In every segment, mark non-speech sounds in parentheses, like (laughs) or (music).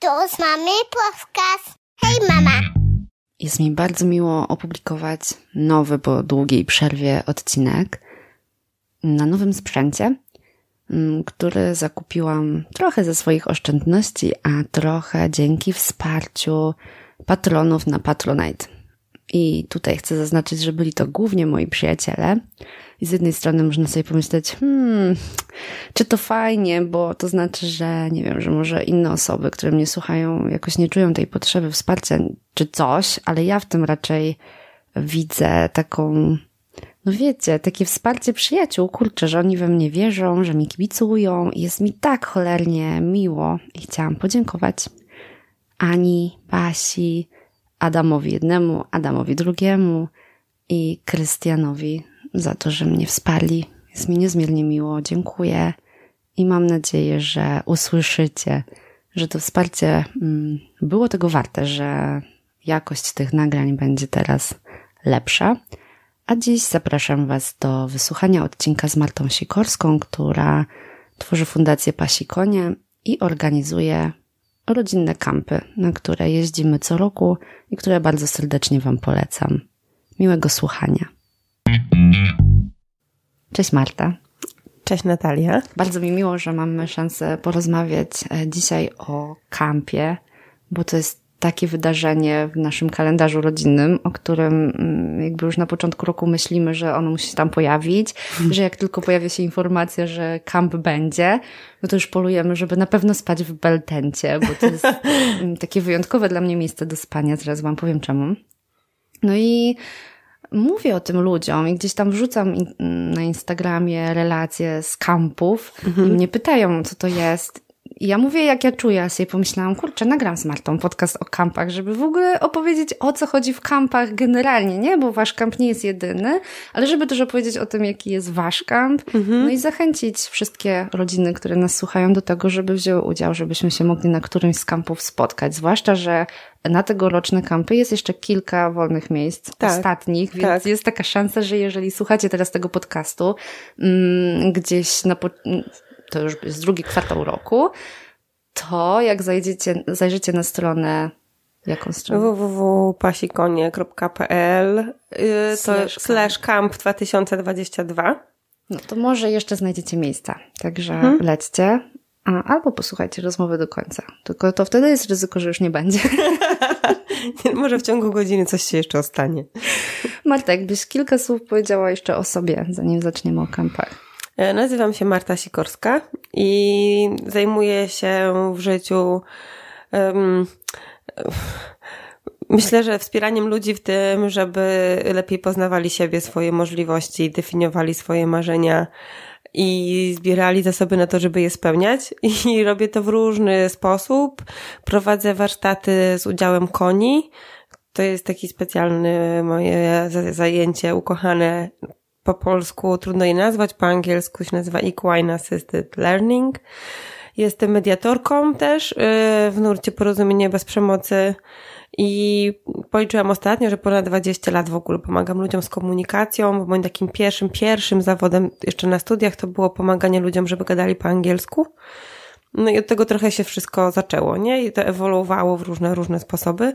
To z mamy podcast. Hej mama! Jest mi bardzo miło opublikować nowy po długiej przerwie odcinek na nowym sprzęcie, mm, który zakupiłam trochę ze swoich oszczędności, a trochę dzięki wsparciu patronów na Patronite. I tutaj chcę zaznaczyć, że byli to głównie moi przyjaciele. I z jednej strony można sobie pomyśleć, hmm, czy to fajnie, bo to znaczy, że nie wiem, że może inne osoby, które mnie słuchają, jakoś nie czują tej potrzeby wsparcia czy coś, ale ja w tym raczej widzę taką, no wiecie, takie wsparcie przyjaciół, kurczę, że oni we mnie wierzą, że mi kibicują. Jest mi tak cholernie miło i chciałam podziękować Ani, Basi, Adamowi jednemu, Adamowi drugiemu i Krystianowi za to, że mnie wsparli. Jest mi niezmiernie miło, dziękuję i mam nadzieję, że usłyszycie, że to wsparcie mm, było tego warte, że jakość tych nagrań będzie teraz lepsza. A dziś zapraszam Was do wysłuchania odcinka z Martą Sikorską, która tworzy Fundację Pasikonie i organizuje rodzinne kampy, na które jeździmy co roku i które bardzo serdecznie Wam polecam. Miłego słuchania. Cześć Marta. Cześć Natalia. Bardzo mi miło, że mamy szansę porozmawiać e, dzisiaj o kampie, bo to jest takie wydarzenie w naszym kalendarzu rodzinnym, o którym mm, jakby już na początku roku myślimy, że ono musi się tam pojawić, mhm. że jak tylko pojawia się informacja, że kamp będzie, no to już polujemy, żeby na pewno spać w Beltencie, bo to jest (laughs) mm, takie wyjątkowe dla mnie miejsce do spania, zaraz wam powiem czemu. No i mówię o tym ludziom i gdzieś tam wrzucam na Instagramie relacje z kampów mhm. i mnie pytają, co to jest ja mówię, jak ja czuję, ja sobie pomyślałam, kurczę, nagram z Martą podcast o kampach, żeby w ogóle opowiedzieć, o co chodzi w kampach generalnie, nie? Bo wasz kamp nie jest jedyny, ale żeby też opowiedzieć o tym, jaki jest wasz kamp, mhm. no i zachęcić wszystkie rodziny, które nas słuchają do tego, żeby wzięły udział, żebyśmy się mogli na którymś z kampów spotkać, zwłaszcza, że na tegoroczne kampy jest jeszcze kilka wolnych miejsc tak, ostatnich, więc tak. jest taka szansa, że jeżeli słuchacie teraz tego podcastu, mm, gdzieś na po to już jest drugi kwartał roku, to jak zajdziecie, zajrzycie na stronę Jaką stronę? www.pasikonie.pl yy, slash, slash camp 2022. No to może jeszcze znajdziecie miejsca, także mhm. lećcie. A, albo posłuchajcie rozmowy do końca. Tylko to wtedy jest ryzyko, że już nie będzie. (laughs) może w ciągu godziny coś się jeszcze ostanie. Marta, jakbyś kilka słów powiedziała jeszcze o sobie, zanim zaczniemy o kampach. E, nazywam się Marta Sikorska i zajmuję się w życiu. Um, myślę, że wspieraniem ludzi w tym, żeby lepiej poznawali siebie, swoje możliwości, definiowali swoje marzenia i zbierali zasoby na to, żeby je spełniać. I (laughs) robię to w różny sposób. Prowadzę warsztaty z udziałem koni. To jest taki specjalny moje zajęcie ukochane, po polsku trudno je nazwać, po angielsku się nazywa Equine Assisted Learning. Jestem mediatorką też y, w nurcie Porozumienie bez przemocy i policzyłam ostatnio, że ponad 20 lat w ogóle pomagam ludziom z komunikacją. Moim takim pierwszym, pierwszym zawodem jeszcze na studiach to było pomaganie ludziom, żeby gadali po angielsku. No i od tego trochę się wszystko zaczęło, nie? I to ewoluowało w różne, różne sposoby.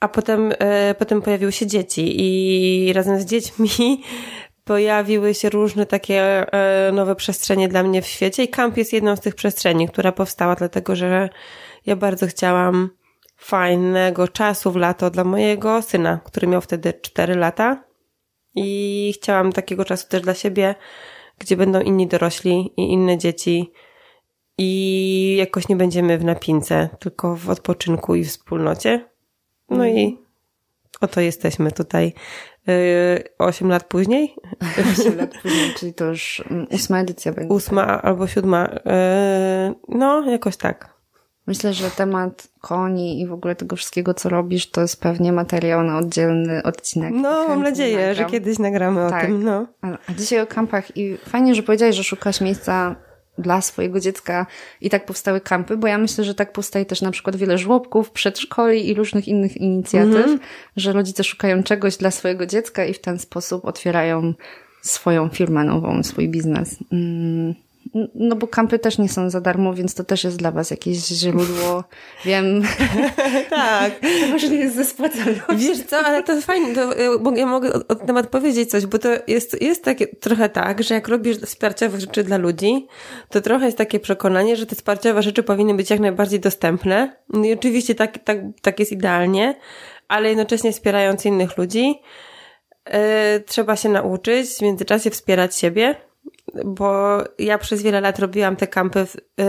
A potem, y, potem pojawiły się dzieci i razem z dziećmi pojawiły się różne takie e, nowe przestrzenie dla mnie w świecie i kamp jest jedną z tych przestrzeni, która powstała dlatego, że ja bardzo chciałam fajnego czasu w lato dla mojego syna, który miał wtedy 4 lata i chciałam takiego czasu też dla siebie, gdzie będą inni dorośli i inne dzieci i jakoś nie będziemy w napince, tylko w odpoczynku i wspólnocie. No i oto jesteśmy tutaj 8 yy, lat później. 8 lat później, czyli to już mm, ósma edycja będzie. Ósma albo siódma. Yy, no, jakoś tak. Myślę, że temat koni i w ogóle tego wszystkiego, co robisz, to jest pewnie materiał na oddzielny odcinek. No, Chętnie mam nadzieję, nagram. że kiedyś nagramy tak. o tym. No. A dzisiaj o kampach i fajnie, że powiedziałeś, że szukasz miejsca dla swojego dziecka i tak powstały kampy, bo ja myślę, że tak powstaje też na przykład wiele żłobków, przedszkoli i różnych innych inicjatyw, mm -hmm. że rodzice szukają czegoś dla swojego dziecka i w ten sposób otwierają swoją firmę nową, swój biznes. Mm. No bo kampy też nie są za darmo, więc to też jest dla was jakieś źródło. (laughs) Wiem. (laughs) tak. Może nie jest ze spłacalności. Wiesz co, ale to fajnie, to, y, ja mogę od temat powiedzieć coś, bo to jest, jest takie trochę tak, że jak robisz wsparciowe rzeczy dla ludzi, to trochę jest takie przekonanie, że te wsparciowe rzeczy powinny być jak najbardziej dostępne. No i oczywiście tak, tak, tak jest idealnie, ale jednocześnie wspierając innych ludzi, yy, trzeba się nauczyć w międzyczasie wspierać siebie bo ja przez wiele lat robiłam te kampy yy,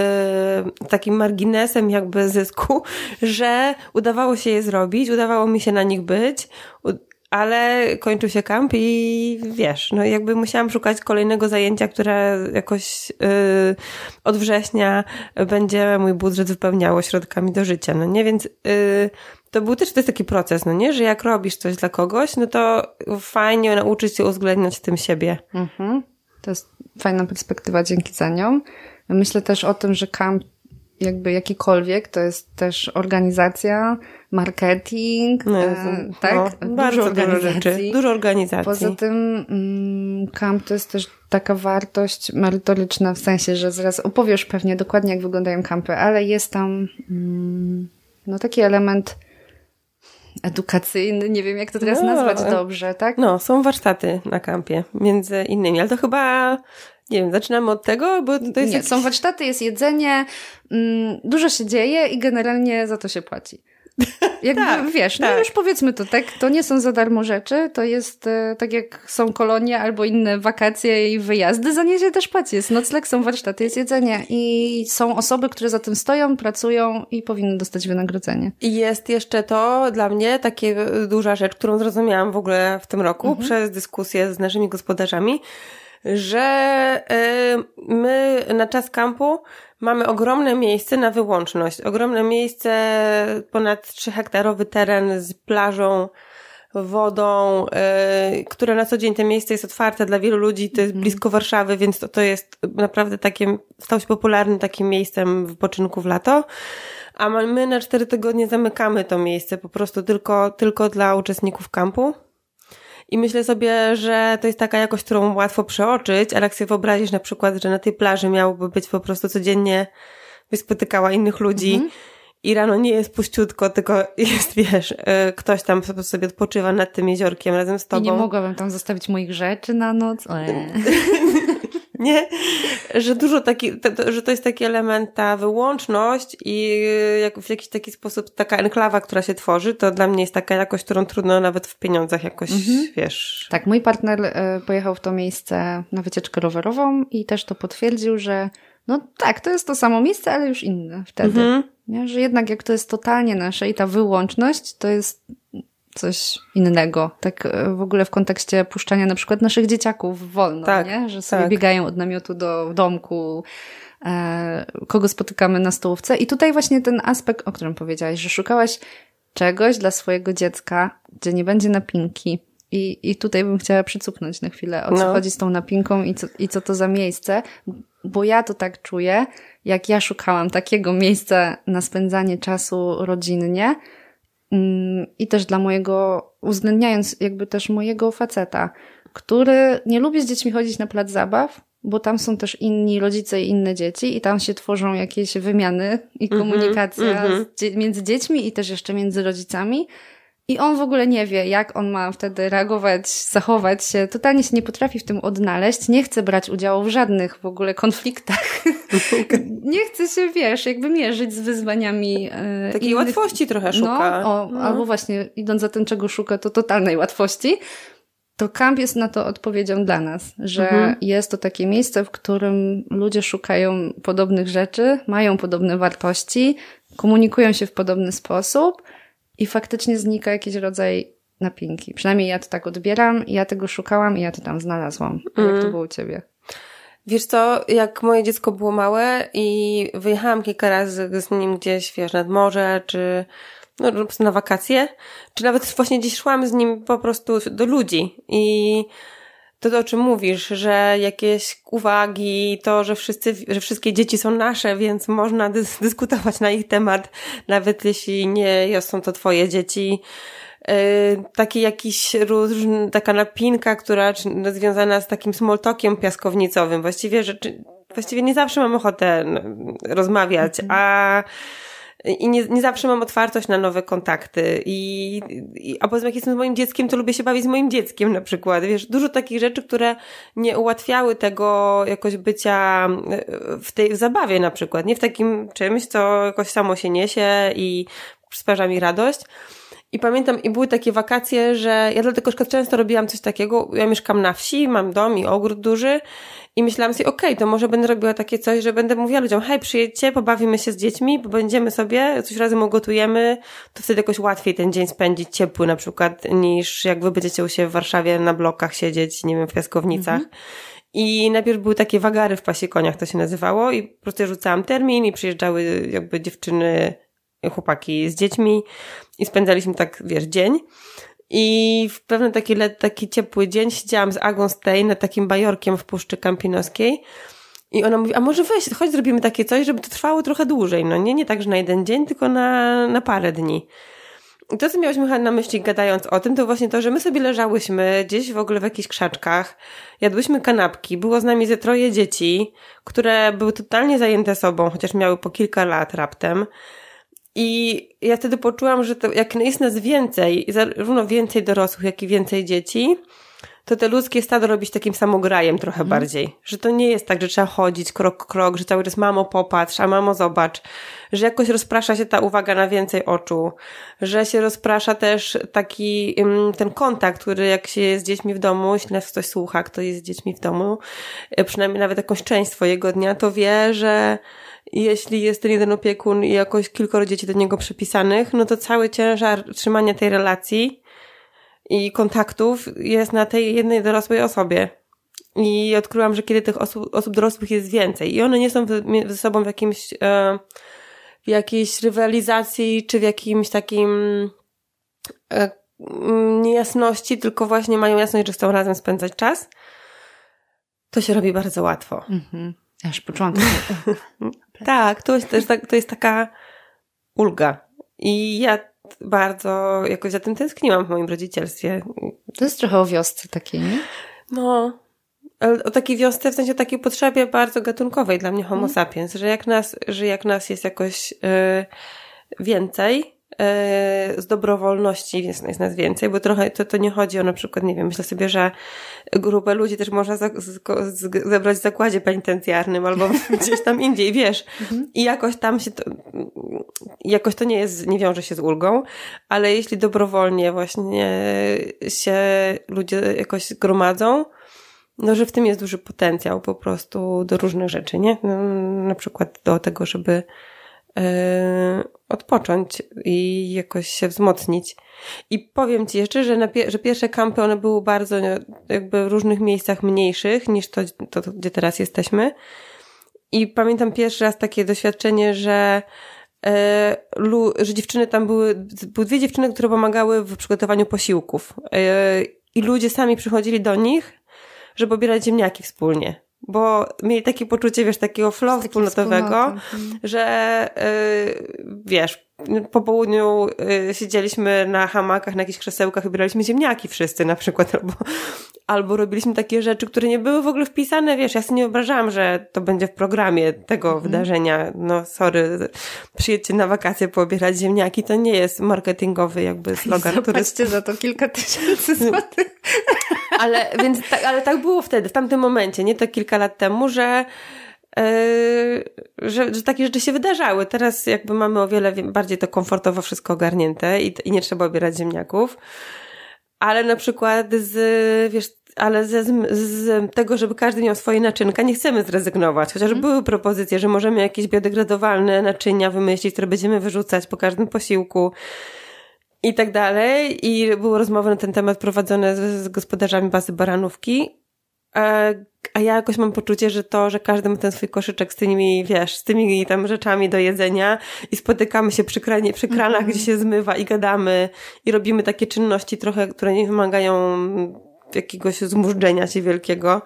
takim marginesem jakby zysku, (laughs) że udawało się je zrobić, udawało mi się na nich być, ale kończył się kamp i wiesz, no jakby musiałam szukać kolejnego zajęcia, które jakoś yy, od września będzie mój budżet wypełniało środkami do życia, no nie, więc yy, to był też to jest taki proces, no nie, że jak robisz coś dla kogoś, no to fajnie nauczyć się uwzględniać w tym siebie. Mhm. To jest fajna perspektywa dzięki za nią. Myślę też o tym, że camp jakby jakikolwiek, to jest też organizacja, marketing, no, tak? No, bardzo dużo rzeczy, dużo organizacji. Poza tym camp mm, to jest też taka wartość merytoryczna, w sensie, że zaraz opowiesz pewnie dokładnie, jak wyglądają kampy, ale jest tam mm, no taki element edukacyjny, nie wiem jak to teraz no, nazwać e, dobrze, tak? No, są warsztaty na kampie, między innymi, ale to chyba nie wiem, zaczynamy od tego, bo to jest. Nie, jakiś... są warsztaty, jest jedzenie, mm, dużo się dzieje i generalnie za to się płaci. (laughs) Jakby, tak, wiesz, no tak. no już powiedzmy to tak, to nie są za darmo rzeczy, to jest e, tak jak są kolonie albo inne wakacje i wyjazdy, za nie się też płaci. Jest nocleg, są warsztaty, jest jedzenie i są osoby, które za tym stoją, pracują i powinny dostać wynagrodzenie. I jest jeszcze to dla mnie taka e, duża rzecz, którą zrozumiałam w ogóle w tym roku mhm. przez dyskusję z naszymi gospodarzami, że y, my na czas kampu mamy ogromne miejsce na wyłączność. Ogromne miejsce, ponad 3-hektarowy teren z plażą, wodą, yy, które na co dzień to miejsce jest otwarte dla wielu ludzi, to jest mhm. blisko Warszawy, więc to, to jest naprawdę takim, stał się popularnym takim miejscem wypoczynku w lato. A my na cztery tygodnie zamykamy to miejsce po prostu tylko, tylko dla uczestników kampu. I myślę sobie, że to jest taka jakość, którą łatwo przeoczyć, ale jak sobie wyobrazisz na przykład, że na tej plaży miałoby być po prostu codziennie, by spotykała innych ludzi mhm. i rano nie jest puściutko, tylko jest, wiesz, y, ktoś tam sobie odpoczywa nad tym jeziorkiem razem z tobą. I nie mogłabym tam zostawić moich rzeczy na noc. Eee. (laughs) nie? Że dużo taki, że to jest taki element ta wyłączność i y, jak, w jakiś taki sposób taka enklawa, która się tworzy, to dla mnie jest taka jakość, którą trudno nawet w pieniądzach jakoś, mhm. wiesz. Tak, mój partner y, pojechał w to miejsce na wycieczkę rowerową i też to potwierdził, że no tak, to jest to samo miejsce, ale już inne wtedy. Mhm. Nie? Że jednak jak to jest totalnie nasze i ta wyłączność, to jest coś innego. Tak e, w ogóle w kontekście puszczania na przykład naszych dzieciaków wolno, tak, nie? że sobie tak. biegają od namiotu do domku, e, kogo spotykamy na stołówce. I tutaj właśnie ten aspekt, o którym powiedziałaś, że szukałaś czegoś dla swojego dziecka, gdzie nie będzie napinki. I, I tutaj bym chciała przycupnąć na chwilę, o co no. chodzi z tą napinką i co, i co to za miejsce, bo ja to tak czuję, jak ja szukałam takiego miejsca na spędzanie czasu rodzinnie, Mm, i też dla mojego, uwzględniając jakby też mojego faceta, który nie lubi z dziećmi chodzić na plac zabaw, bo tam są też inni rodzice i inne dzieci i tam się tworzą jakieś wymiany i mhm, komunikacja mm -hmm, mm -hmm. między dziećmi i też jeszcze między rodzicami. I on w ogóle nie wie, jak on ma wtedy reagować, zachować się. Totalnie się nie potrafi w tym odnaleźć. Nie chce brać udziału w żadnych w ogóle konfliktach. Okay. (laughs) nie chce się, wiesz, jakby mierzyć z wyzwaniami. E, Takiej innych. łatwości trochę no, szuka. No, o, no. Albo właśnie idąc za tym, czego szuka, to totalnej łatwości. To kamp jest na to odpowiedzią dla nas, że mhm. jest to takie miejsce, w którym ludzie szukają podobnych rzeczy, mają podobne wartości, komunikują się w podobny sposób – i faktycznie znika jakiś rodzaj napinki. Przynajmniej ja to tak odbieram, ja tego szukałam i ja to tam znalazłam. Mm. Jak to mm. było u ciebie? Wiesz co, jak moje dziecko było małe i wyjechałam kilka razy z nim gdzieś, wiesz, nad morze, czy no, na wakacje, czy nawet (laughs) właśnie gdzieś szłam z nim po prostu do ludzi i to, o czym mówisz, że jakieś uwagi, to, że, wszyscy, że wszystkie dzieci są nasze, więc można dys dyskutować na ich temat, nawet jeśli nie są to twoje dzieci. Yy, taki jakiś różny, taka napinka, która związana z takim talkiem piaskownicowym. Właściwie, że, właściwie nie zawsze mam ochotę mm, rozmawiać, mhm. a i nie, nie zawsze mam otwartość na nowe kontakty i, i a poza tym jak jestem z moim dzieckiem, to lubię się bawić z moim dzieckiem na przykład, wiesz, dużo takich rzeczy, które nie ułatwiały tego jakoś bycia e, w tej w zabawie na przykład, nie w takim czymś, co jakoś samo się niesie i sprawia mi radość. I pamiętam, i były takie wakacje, że ja dlatego często robiłam coś takiego. Ja mieszkam na wsi, mam dom i ogród duży i myślałam sobie, okej, okay, to może będę robiła takie coś, że będę mówiła ludziom, hej, przyjedźcie, pobawimy się z dziećmi, będziemy sobie, coś razem ugotujemy, to wtedy jakoś łatwiej ten dzień spędzić ciepły na przykład, niż jak wy będziecie siebie w Warszawie na blokach siedzieć, nie wiem, w piaskownicach. Mhm. I najpierw były takie wagary w pasie koniach, to się nazywało, i po prostu rzucałam termin i przyjeżdżały jakby dziewczyny, chłopaki z dziećmi i spędzaliśmy tak, wiesz, dzień. I w pewien taki, taki ciepły dzień siedziałam z Agą Stein nad takim bajorkiem w Puszczy Kampinoskiej. I ona mówi, a może weź, chodź zrobimy takie coś, żeby to trwało trochę dłużej. No nie, nie tak, że na jeden dzień, tylko na, na parę dni. I to, co miałyśmy na myśli gadając o tym, to właśnie to, że my sobie leżałyśmy gdzieś w ogóle w jakichś krzaczkach, jadłyśmy kanapki, było z nami ze troje dzieci, które były totalnie zajęte sobą, chociaż miały po kilka lat raptem. I ja wtedy poczułam, że to, jak jest nas więcej, zarówno więcej dorosłych, jak i więcej dzieci, to te ludzkie stado robi się takim samograjem trochę mm. bardziej. Że to nie jest tak, że trzeba chodzić krok, krok, że cały czas mamo popatrz, a mamo zobacz. Że jakoś rozprasza się ta uwaga na więcej oczu. Że się rozprasza też taki mm, ten kontakt, który jak się jest z dziećmi w domu, jeśli nas ktoś słucha, kto jest z dziećmi w domu, e, przynajmniej nawet jakąś część swojego dnia, to wie, że jeśli jest ten jeden opiekun i jakoś kilkoro dzieci do niego przypisanych, no to cały ciężar trzymania tej relacji i kontaktów jest na tej jednej dorosłej osobie. I odkryłam, że kiedy tych osób, osób dorosłych jest więcej i one nie są ze sobą w jakimś, e, w jakiejś rywalizacji czy w jakimś takim e, mm, niejasności, tylko właśnie mają jasność, że chcą razem spędzać czas, to się robi bardzo łatwo. Mhm. Aż poczułam (laughs) takie tak, tak, to jest tak, to jest taka ulga. I ja bardzo jakoś za tym tęskniłam w moim rodzicielstwie. To jest trochę o wiosce takiej, nie? No, o takiej wiosce, w sensie o takiej potrzebie bardzo gatunkowej dla mnie homo mhm. sapiens, że jak nas, że jak nas jest jakoś yy, więcej, E, z dobrowolności jest, jest nas więcej, bo trochę to, to nie chodzi o na przykład, nie wiem, myślę sobie, że grupę ludzi też można za, z, z, zebrać w zakładzie penitencjarnym albo (laughs) gdzieś tam indziej, wiesz. Mhm. I jakoś tam się to, jakoś to nie jest, nie wiąże się z ulgą, ale jeśli dobrowolnie właśnie się ludzie jakoś gromadzą, no, że w tym jest duży potencjał po prostu do różnych rzeczy, nie? No, na przykład do tego, żeby yy, odpocząć i jakoś się wzmocnić. I powiem Ci jeszcze, że, pie że pierwsze kampy one były bardzo jakby w różnych miejscach mniejszych niż to, to, to gdzie teraz jesteśmy. I pamiętam pierwszy raz takie doświadczenie, że e, że dziewczyny tam były, były dwie dziewczyny, które pomagały w przygotowaniu posiłków. E, I ludzie sami przychodzili do nich, żeby obierać ziemniaki wspólnie bo mieli takie poczucie, wiesz, takiego flow wspólnotowego, mhm. że yy, wiesz, po południu yy, siedzieliśmy na hamakach, na jakichś krzesełkach i braliśmy ziemniaki wszyscy na przykład, (laughs) albo, albo robiliśmy takie rzeczy, które nie były w ogóle wpisane, wiesz, ja sobie nie wyobrażałam, że to będzie w programie tego mm. wydarzenia, no sorry, przyjedźcie na wakacje poobierać ziemniaki, to nie jest marketingowy jakby slogan, (laughs) I który... za to kilka tysięcy złotych. (laughs) ale, więc ta, ale tak było wtedy, w tamtym momencie, nie to kilka lat temu, że, Yy, że, że takie rzeczy się wydarzały. Teraz jakby mamy o wiele bardziej to komfortowo wszystko ogarnięte i, i nie trzeba obierać ziemniaków. Ale na przykład z, wiesz, ale ze, z tego, żeby każdy miał swoje naczynka, nie chcemy zrezygnować. Chociaż mm. były propozycje, że możemy jakieś biodegradowalne naczynia wymyślić, które będziemy wyrzucać po każdym posiłku i tak dalej. I były rozmowy na ten temat prowadzone z, z gospodarzami bazy Baranówki. E, a ja jakoś mam poczucie, że to, że każdy ma ten swój koszyczek z tymi, wiesz, z tymi tam rzeczami do jedzenia i spotykamy się przy, kranie, przy kranach, mm -hmm. gdzie się zmywa i gadamy i robimy takie czynności trochę, które nie wymagają jakiegoś zmużdżenia się wielkiego,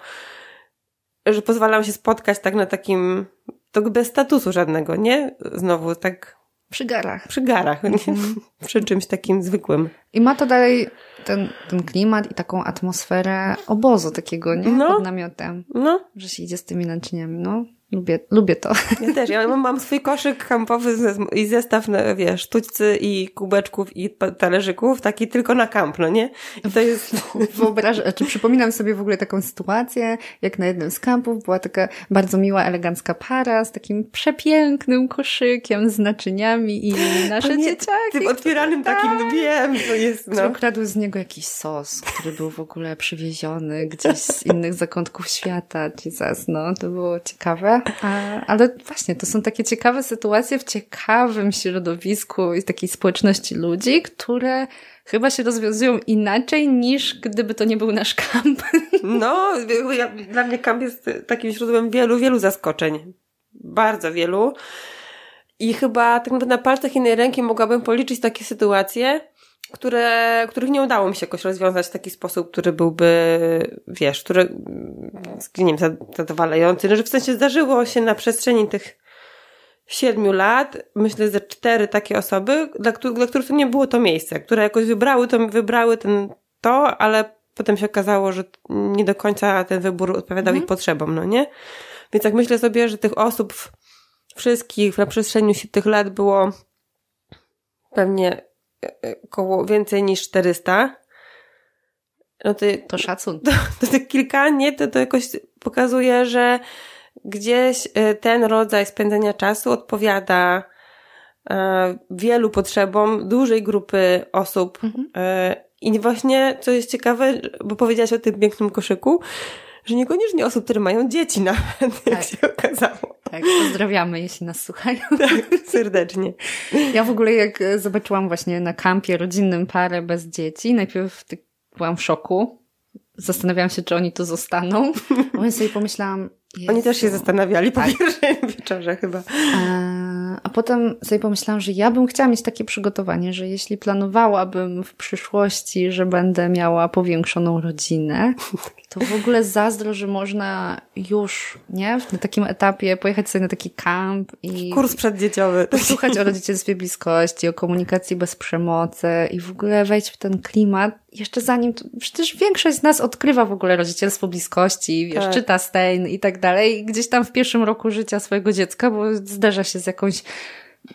że pozwalam się spotkać tak na takim, to bez statusu żadnego, nie? Znowu tak przy garach. Przy garach, nie? Mm. (laughs) przy czymś takim zwykłym. I ma to dalej ten, ten klimat i taką atmosferę obozu takiego, nie? No. Pod namiotem. No. Że się idzie z tymi naczyniami, no. Lubię, lubię to. (laughs) Ja też. Ja mam, mam swój koszyk kampowy i zestaw, no, wiesz, sztućcy i kubeczków i talerzyków, taki tylko na kamp, no nie? I to jest... (laughs) Wyobrażam, czy znaczy, przypominam sobie w ogóle taką sytuację, jak na jednym z kampów była taka bardzo miła, elegancka para z takim przepięknym koszykiem z naczyniami i nasze nie, dzieciaki. Tym otwieranym tak, takim, no tak! wiem, to jest, no. Kradł z niego jakiś sos, który był w ogóle przywieziony gdzieś z innych zakątków świata. czy no, to było ciekawe ale właśnie, to są takie ciekawe sytuacje w ciekawym środowisku i takiej społeczności ludzi, które chyba się rozwiązują inaczej niż gdyby to nie był nasz kamp. (laughs) No, ja, dla mnie kamp jest takim źródłem wielu, wielu zaskoczeń. Bardzo wielu. I chyba tak naprawdę na palcach innej ręki mogłabym policzyć takie sytuacje, które, których nie udało mi się jakoś rozwiązać w taki sposób, który byłby, wiesz, który, mm, nie wiem, zadowalający. No, że w sensie zdarzyło się na przestrzeni tych siedmiu lat, myślę, że cztery takie osoby, dla, dla których to nie było to miejsce, które jakoś wybrały to, wybrały ten, to, ale potem się okazało, że nie do końca ten wybór odpowiadał mhm. ich potrzebom, no nie? Więc jak myślę sobie, że tych osób wszystkich na przestrzeni tych lat było pewnie E, koło więcej niż 400, no (laughs) to, to szacun. To, to te kilka, nie? To, to jakoś pokazuje, że gdzieś e, ten rodzaj spędzenia czasu odpowiada e, wielu potrzebom dużej grupy osób. Mhm. I właśnie, co jest ciekawe, bo powiedziałaś o tym pięknym koszyku, że niekoniecznie osób, które mają dzieci nawet, tak. jak się okazało. Tak, pozdrawiamy, jeśli nas słuchają. Tak, serdecznie. Ja w ogóle jak e, zobaczyłam właśnie na kampie rodzinnym parę bez dzieci, najpierw byłam w szoku. Zastanawiałam się, czy oni tu zostaną. (laughs) Bo sobie pomyślałam... Jezu. Oni też się zastanawiali po tak. (laughs) wieczorze chyba. A, a potem sobie pomyślałam, że ja bym chciała mieć takie przygotowanie, że jeśli planowałabym w przyszłości, że będę miała powiększoną rodzinę, (laughs) tak to w ogóle zazdro, że można już, nie? Na takim etapie pojechać sobie na taki kamp i... Kurs przeddzieciowy. Posłuchać o rodzicielstwie bliskości, o komunikacji bez przemocy i w ogóle wejść w ten klimat, jeszcze zanim... To, przecież większość z nas odkrywa w ogóle rodzicielstwo bliskości, wiesz, tak. czyta Stein i tak dalej, gdzieś tam w pierwszym roku życia swojego dziecka, bo zderza się z jakąś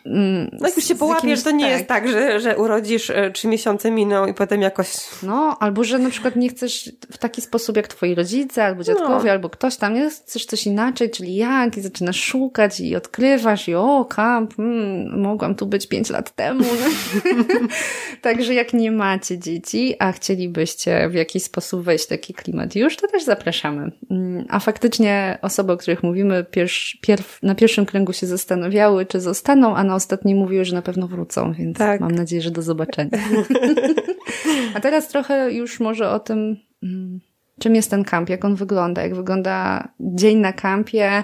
Mm, no jakby się połapiesz, to nie tak. jest tak, że, że urodzisz e, trzy miesiące miną i potem jakoś... No, albo że na przykład nie chcesz w taki sposób jak twoi rodzice, albo dziadkowie, no. albo ktoś tam, jest chcesz coś inaczej, czyli jak i zaczynasz szukać i odkrywasz i o, kamp, mm, mogłam tu być pięć lat temu. No. (laughs) Także jak nie macie dzieci, a chcielibyście w jakiś sposób wejść w taki klimat już, to też zapraszamy. Mm, a faktycznie osoby, o których mówimy, pierw, pierw, na pierwszym kręgu się zastanawiały, czy zostaną, a na ostatni mówiły, że na pewno wrócą, więc tak. mam nadzieję, że do zobaczenia. (laughs) a teraz trochę już może o tym, mm, czym jest ten kamp, jak on wygląda, jak wygląda dzień na kampie,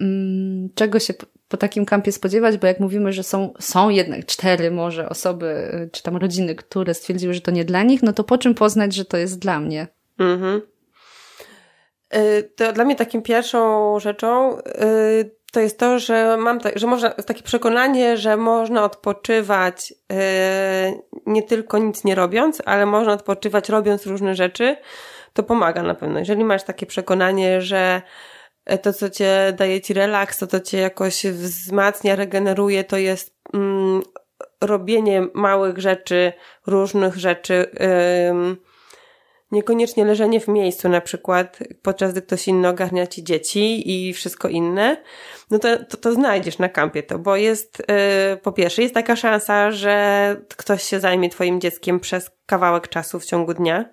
mm, czego się po takim kampie spodziewać, bo jak mówimy, że są, są jednak cztery może osoby, y, czy tam rodziny, które stwierdziły, że to nie dla nich, no to po czym poznać, że to jest dla mnie? Mhm. Y, to dla mnie takim pierwszą rzeczą y, to jest to, że mam ta, że można, takie przekonanie, że można odpoczywać yy, nie tylko nic nie robiąc, ale można odpoczywać robiąc różne rzeczy, to pomaga na pewno. Jeżeli masz takie przekonanie, że e, to, co cię daje ci relaks, to, co cię jakoś wzmacnia, regeneruje, to jest mm, robienie małych rzeczy, różnych rzeczy, yy, Niekoniecznie leżenie w miejscu na przykład, podczas gdy ktoś inny ogarnia ci dzieci i wszystko inne, no to, to, to znajdziesz na kampie to, bo jest, yy, po pierwsze, jest taka szansa, że ktoś się zajmie twoim dzieckiem przez kawałek czasu w ciągu dnia.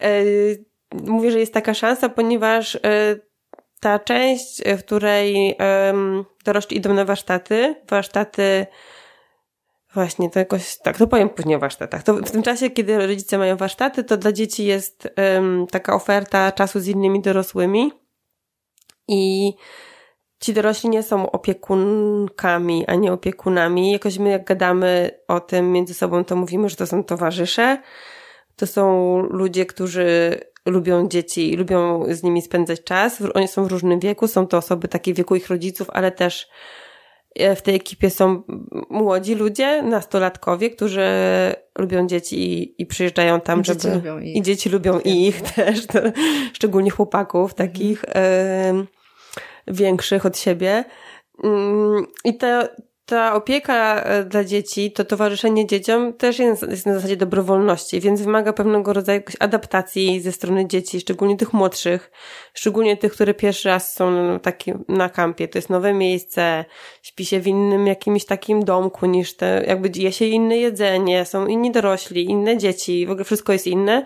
Yy, mówię, że jest taka szansa, ponieważ yy, ta część, w której dorośli idą na warsztaty, warsztaty Właśnie, to jakoś, tak, to powiem później o warsztatach. To w tym czasie, kiedy rodzice mają warsztaty, to dla dzieci jest um, taka oferta czasu z innymi dorosłymi i ci dorośli nie są opiekunkami, a nie opiekunami. Jakoś my, jak gadamy o tym między sobą, to mówimy, że to są towarzysze, to są ludzie, którzy lubią dzieci i lubią z nimi spędzać czas. Oni są w różnym wieku, są to osoby takie wieku ich rodziców, ale też E, w tej ekipie są młodzi ludzie, nastolatkowie, którzy lubią dzieci i, i przyjeżdżają tam, I żeby... Dzieci lubią ich. I dzieci lubią i ich (laughs) też, to, no, szczególnie chłopaków takich y, większych od siebie. Y, I to ta opieka e, dla dzieci, to towarzyszenie dzieciom też jest, jest na zasadzie dobrowolności, więc wymaga pewnego rodzaju adaptacji ze strony dzieci, szczególnie tych młodszych, szczególnie tych, które pierwszy raz są taki, na kampie. To jest nowe miejsce, śpi się w innym jakimś takim domku niż te, jakby je się inne jedzenie, są inni dorośli, inne dzieci, w ogóle wszystko jest inne,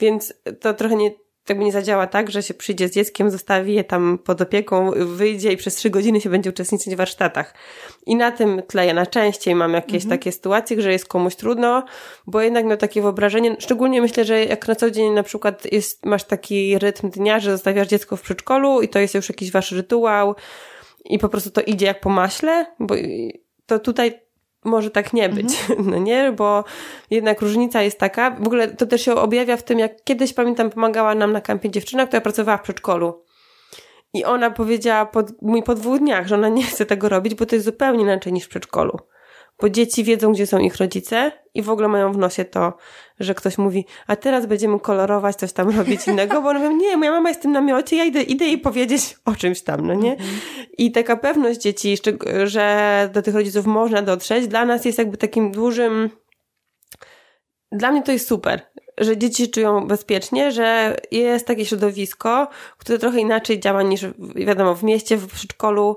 więc to trochę nie, jakby nie zadziała tak, że się przyjdzie z dzieckiem, zostawi je tam pod opieką, wyjdzie i przez trzy godziny się będzie uczestniczyć w warsztatach. I na tym tle ja najczęściej mam jakieś mhm. takie sytuacje, że jest komuś trudno, bo jednak miał takie wyobrażenie, szczególnie myślę, że jak na co dzień na przykład jest, masz taki rytm dnia, że zostawiasz dziecko w przedszkolu i to jest już jakiś wasz rytuał i po prostu to idzie jak po maśle, bo to tutaj może tak nie mhm. być, mhm. (laughs) no nie? Bo jednak różnica jest taka. W ogóle to też się objawia w tym, jak kiedyś, pamiętam, pomagała nam na kampie dziewczyna, która pracowała w przedszkolu. I ona powiedziała pod, mi po dwóch dniach, że ona nie chce tego robić, bo to jest zupełnie inaczej niż w przedszkolu bo dzieci wiedzą, gdzie są ich rodzice i w ogóle mają w nosie to, że ktoś mówi, a teraz będziemy kolorować, coś tam robić innego, bo one mówią, nie, moja mama jest w tym namiocie, ja idę, idę jej powiedzieć o czymś tam, no nie? Mhm. I taka pewność dzieci, że do tych rodziców można dotrzeć, dla nas jest jakby takim dużym... Dla mnie to jest super, że dzieci czują bezpiecznie, że jest takie środowisko, które trochę inaczej działa niż, wiadomo, w mieście, w przedszkolu,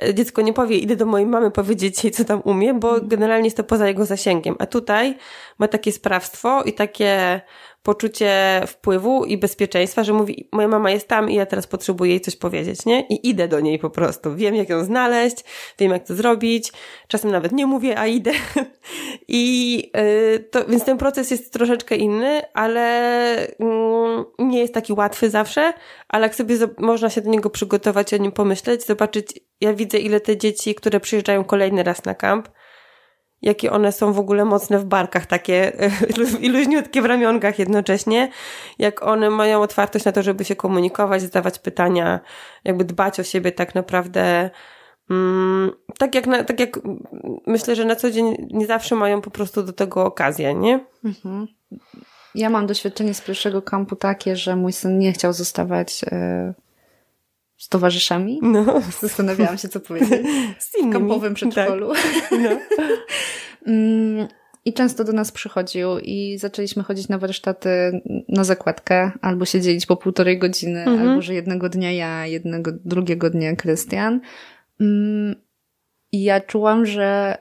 E, dziecko nie powie, idę do mojej mamy powiedzieć jej, co tam umie, bo mhm. generalnie jest to poza jego zasięgiem. A tutaj ma takie sprawstwo i takie poczucie wpływu i bezpieczeństwa, że mówi, moja mama jest tam i ja teraz potrzebuję jej coś powiedzieć, nie? I idę do niej po prostu. Wiem, jak ją znaleźć, wiem, jak to zrobić. Czasem nawet nie mówię, a idę. (laughs) I y, to, więc ten proces jest troszeczkę inny, ale mm, nie jest taki łatwy zawsze, ale jak sobie można się do niego przygotować, o nim pomyśleć, zobaczyć, ja widzę, ile te dzieci, które przyjeżdżają kolejny raz na kamp, jakie one są w ogóle mocne w barkach, takie (laughs) i luźniutkie w ramionkach jednocześnie, jak one mają otwartość na to, żeby się komunikować, zadawać pytania, jakby dbać o siebie tak naprawdę. Mm, tak, jak na, tak jak myślę, że na co dzień nie zawsze mają po prostu do tego okazję, nie? Mhm. Ja mam doświadczenie z pierwszego kampu takie, że mój syn nie chciał zostawać. E, z towarzyszami. No. Zastanawiałam się, co powiedzieć. (laughs) Z W kampowym przedszkolu. Tak. No. (laughs) Mm, I często do nas przychodził i zaczęliśmy chodzić na warsztaty na zakładkę, albo się dzielić po półtorej godziny, mhm. albo że jednego dnia ja, jednego, drugiego dnia Krystian. Mm, I ja czułam, że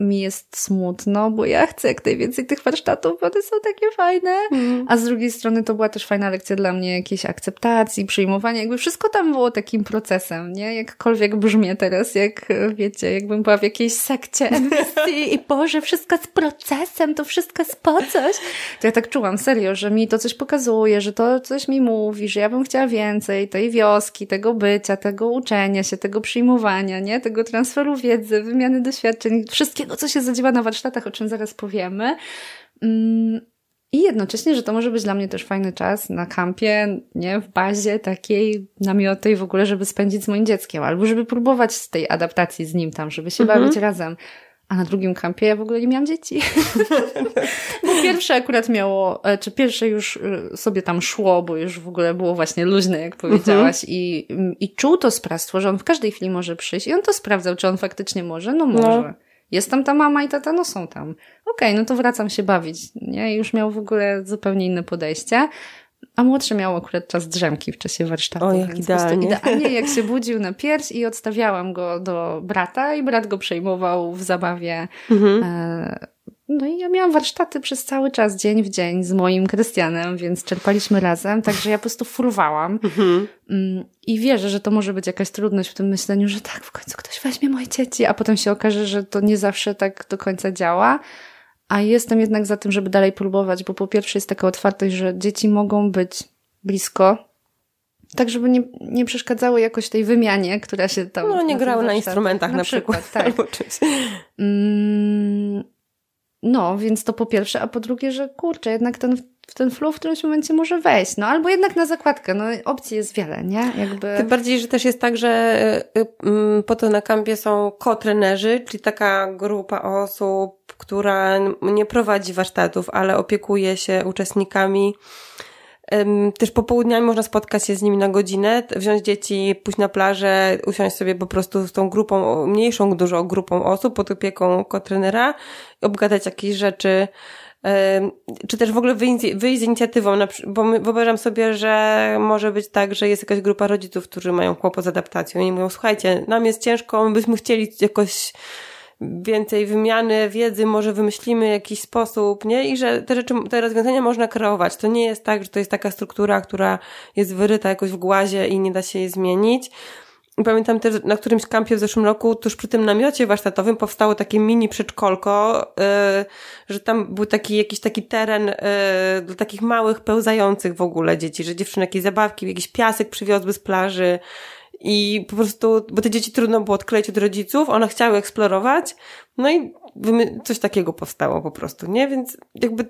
mi jest smutno, bo ja chcę jak najwięcej tych warsztatów, bo one są takie fajne. Mm. A z drugiej strony to była też fajna lekcja dla mnie jakiejś akceptacji, przyjmowania, jakby wszystko tam było takim procesem, nie? Jakkolwiek brzmię teraz, jak wiecie, jakbym była w jakiejś sekcie (laughs) MSC i Boże, wszystko z procesem, to wszystko z po coś. To ja tak czułam, serio, że mi to coś pokazuje, że to coś mi mówi, że ja bym chciała więcej tej wioski, tego bycia, tego uczenia się, tego przyjmowania, nie? Tego transferu wiedzy, wymiany doświadczeń, wszystkie takiego, no co się zadziewa na warsztatach, o czym zaraz powiemy. Mm, I jednocześnie, że to może być dla mnie też fajny czas na kampie, nie, w bazie takiej namioty w ogóle, żeby spędzić z moim dzieckiem, albo żeby próbować z tej adaptacji z nim tam, żeby się mhm. bawić razem. A na drugim kampie ja w ogóle nie miałam dzieci. (laughs) bo pierwsze akurat miało, e, czy pierwsze już e, sobie tam szło, bo już w ogóle było właśnie luźne, jak mhm. powiedziałaś, i, mm, i czuł to sprawstwo, że on w każdej chwili może przyjść i on to sprawdzał, czy on faktycznie może. No może. No jest tam ta mama i tata, no są tam. Okej, okay, no to wracam się bawić. Nie? Już miał w ogóle zupełnie inne podejście. A młodszy miał akurat czas drzemki w czasie warsztatu. Oj, więc idealnie. idealnie, jak się (laughs) budził na pierś i odstawiałam go do brata i brat go przejmował w zabawie mhm. E, no i ja miałam warsztaty przez cały czas, dzień w dzień z moim Krystianem, więc czerpaliśmy razem, także ja po prostu furwałam Mhm. Mm, I wierzę, że to może być jakaś trudność w tym myśleniu, że tak, w końcu ktoś weźmie moje dzieci, a potem się okaże, że to nie zawsze tak do końca działa. A jestem jednak za tym, żeby dalej próbować, bo po pierwsze jest taka otwartość, że dzieci mogą być blisko, tak, żeby nie, nie przeszkadzały jakoś tej wymianie, która się tam. No, nie grały na instrumentach na, na przykład. przykład tak. Albo czymś. Mm, no, więc to po pierwsze, a po drugie, że kurczę, jednak ten, ten flu w którymś momencie może wejść, no albo jednak na zakładkę, no opcji jest wiele, nie? Jakby... Tym bardziej, że też jest tak, że y, y, mm, po to na kampie są kotrenerzy, czyli taka grupa osób, która nie prowadzi warsztatów, ale opiekuje się uczestnikami też popołudniami można spotkać się z nimi na godzinę, wziąć dzieci, pójść na plażę, usiąść sobie po prostu z tą grupą, mniejszą dużo grupą osób pod opieką kotrenera, obgadać jakieś rzeczy, czy też w ogóle wyjść z inicjatywą, bo wyobrażam sobie, że może być tak, że jest jakaś grupa rodziców, którzy mają kłopot z adaptacją i mówią, słuchajcie, nam jest ciężko, my byśmy chcieli jakoś więcej wymiany wiedzy, może wymyślimy jakiś sposób, nie? I że te rzeczy, te rozwiązania można kreować. To nie jest tak, że to jest taka struktura, która jest wyryta jakoś w głazie i nie da się jej zmienić. pamiętam też, na którymś kampie w zeszłym roku, tuż przy tym namiocie warsztatowym powstało takie mini przedszkolko, yy, że tam był taki jakiś taki teren yy, dla takich małych, pełzających w ogóle dzieci, że dziewczyny jakieś zabawki, jakiś piasek przywiozły z plaży i po prostu, bo te dzieci trudno było odkleić od rodziców, one chciały eksplorować, no i coś takiego powstało po prostu, nie? Więc jakby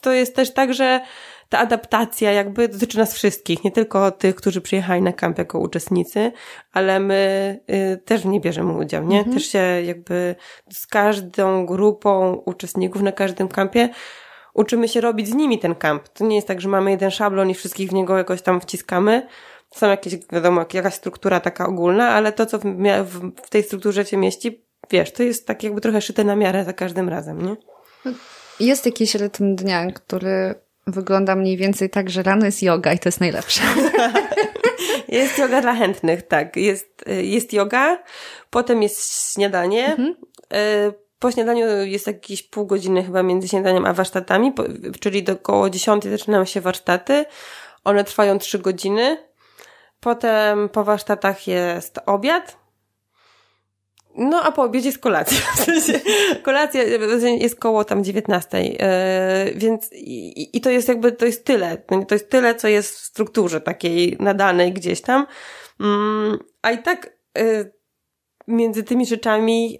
to jest też tak, że ta adaptacja jakby dotyczy nas wszystkich, nie tylko tych, którzy przyjechali na kamp jako uczestnicy, ale my y, też nie bierzemy udziału, nie? Mhm. Też się jakby z każdą grupą uczestników na każdym kampie uczymy się robić z nimi ten kamp. To nie jest tak, że mamy jeden szablon i wszystkich w niego jakoś tam wciskamy, są jakieś, wiadomo, jakaś struktura taka ogólna, ale to, co w, w tej strukturze się mieści, wiesz, to jest tak jakby trochę szyte na miarę za każdym razem, nie? Jest jakiś rytm dnia, który wygląda mniej więcej tak, że rano jest yoga i to jest najlepsze. (laughs) jest yoga dla chętnych, tak. Jest, y, jest yoga, potem jest śniadanie, mhm. Y, po śniadaniu jest jakieś pół godziny chyba między śniadaniem a warsztatami, czyli do około 10 zaczynają się warsztaty. One trwają 3 godziny Potem po warsztatach jest obiad. No, a po obiedzie jest kolacja. (laughs) W sensie, kolacja jest koło tam 19, yy, e, więc i, i, to jest jakby, to jest tyle. To jest tyle, co jest w strukturze takiej nadanej gdzieś tam. Yy, a i tak, yy, między tymi rzeczami yy,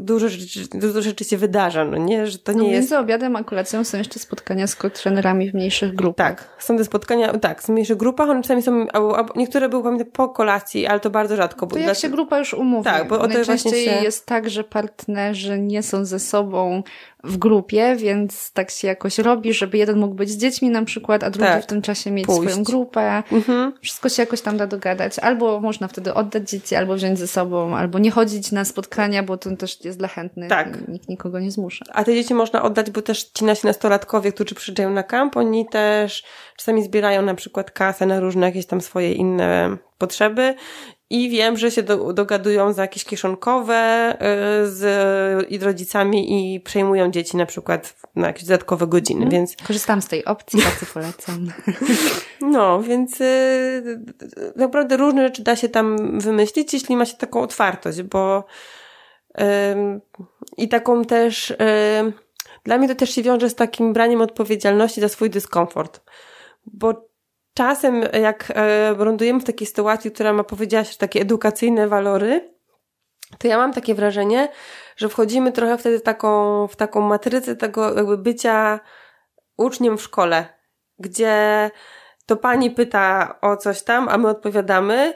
dużo, rzeczy, dużo rzeczy się wydarza, no nie? Że to nie no, jest... Między obiadem a kolacją są jeszcze spotkania z trenerami w mniejszych grupach. Tak, są te spotkania, tak, w mniejszych grupach, one czasami są, albo, albo niektóre były pamiętam po kolacji, ale to bardzo rzadko. Bo to jak się grupa już umówi. Tak, bo o to właśnie się... jest tak, że partnerzy nie są ze sobą w grupie, więc tak się jakoś robi, żeby jeden mógł być z dziećmi na przykład, a drugi tak. w tym czasie mieć Pójść. swoją grupę. Mhm. Wszystko się jakoś tam da dogadać. Albo można wtedy oddać dzieci, albo wziąć ze sobą, albo nie chodzić na spotkania, bo to też jest dla chętnych. Tak. Nikt nikogo nie zmusza. A te dzieci można oddać, bo też ci nasi nastolatkowie, którzy przyjeżdżają na kamp, oni też czasami zbierają na przykład kasę na różne jakieś tam swoje inne potrzeby i wiem, że się do, dogadują za jakieś kieszonkowe y, z i rodzicami i przejmują dzieci na przykład na jakieś dodatkowe godziny, mhm. więc... Korzystam z tej opcji, bardzo polecam. (laughs) No, więc y, naprawdę różne rzeczy da się tam wymyślić, jeśli ma się taką otwartość, bo y, i taką też... Y, dla mnie to też się wiąże z takim braniem odpowiedzialności za swój dyskomfort, bo czasem, jak e, lądujemy w takiej sytuacji, która ma, powiedziałaś, takie edukacyjne walory, to ja mam takie wrażenie, że wchodzimy trochę wtedy taką, w taką matrycę tego jakby bycia uczniem w szkole, gdzie to pani pyta o coś tam, a my odpowiadamy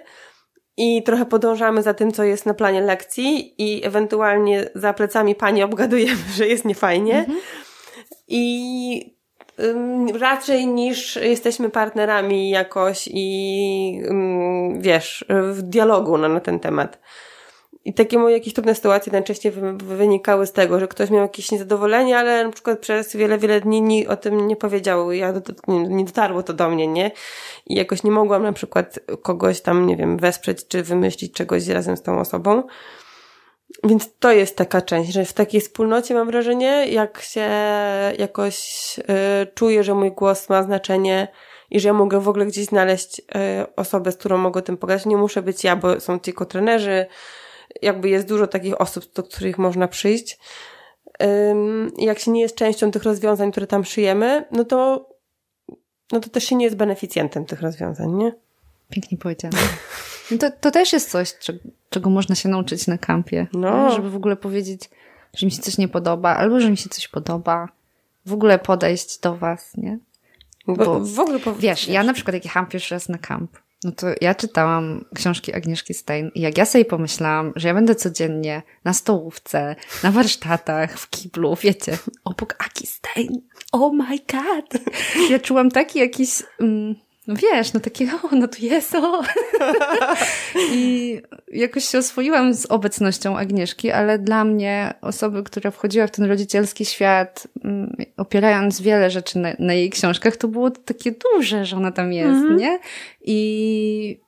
i trochę podążamy za tym, co jest na planie lekcji i ewentualnie za plecami pani obgadujemy, (laughs) że jest niefajnie. Mhm. I raczej niż jesteśmy partnerami jakoś i wiesz, w dialogu na, na ten temat. I takie moje jakieś trudne sytuacje najczęściej wynikały z tego, że ktoś miał jakieś niezadowolenie, ale na przykład przez wiele, wiele dni o tym nie powiedział. Ja do, nie, nie dotarło to do mnie, nie? I jakoś nie mogłam na przykład kogoś tam, nie wiem, wesprzeć czy wymyślić czegoś razem z tą osobą. Więc to jest taka część, że w takiej wspólnocie mam wrażenie, jak się jakoś y, czuję, że mój głos ma znaczenie i że ja mogę w ogóle gdzieś znaleźć y, osobę, z którą mogę tym pogadać. Nie muszę być ja, bo są tylko trenerzy. Jakby jest dużo takich osób, do których można przyjść. Y, jak się nie jest częścią tych rozwiązań, które tam szyjemy, no to, no to też się nie jest beneficjentem tych rozwiązań, nie? Pięknie powiedziane. (laughs) No to, to też jest coś, czego można się nauczyć na kampie. No. Żeby w ogóle powiedzieć, że mi się coś nie podoba, albo że mi się coś podoba. W ogóle podejść do was, nie? Bo, Bo w ogóle powiedz, Wiesz, ja na przykład jak jechałam pierwszy raz na kamp, no to ja czytałam książki Agnieszki Stein i jak ja sobie pomyślałam, że ja będę codziennie na stołówce, na warsztatach, w kiblu, wiecie, obok Aki Stein. Oh my god! Ja czułam taki jakiś... Mm, no wiesz, no takie, (laughs) o, no tu jest, o. I jakoś się oswoiłam z obecnością Agnieszki, ale dla mnie osoby, która wchodziła w ten rodzicielski świat, mm, opierając wiele rzeczy na, na jej książkach, to było takie duże, że ona tam jest, mhm. nie? I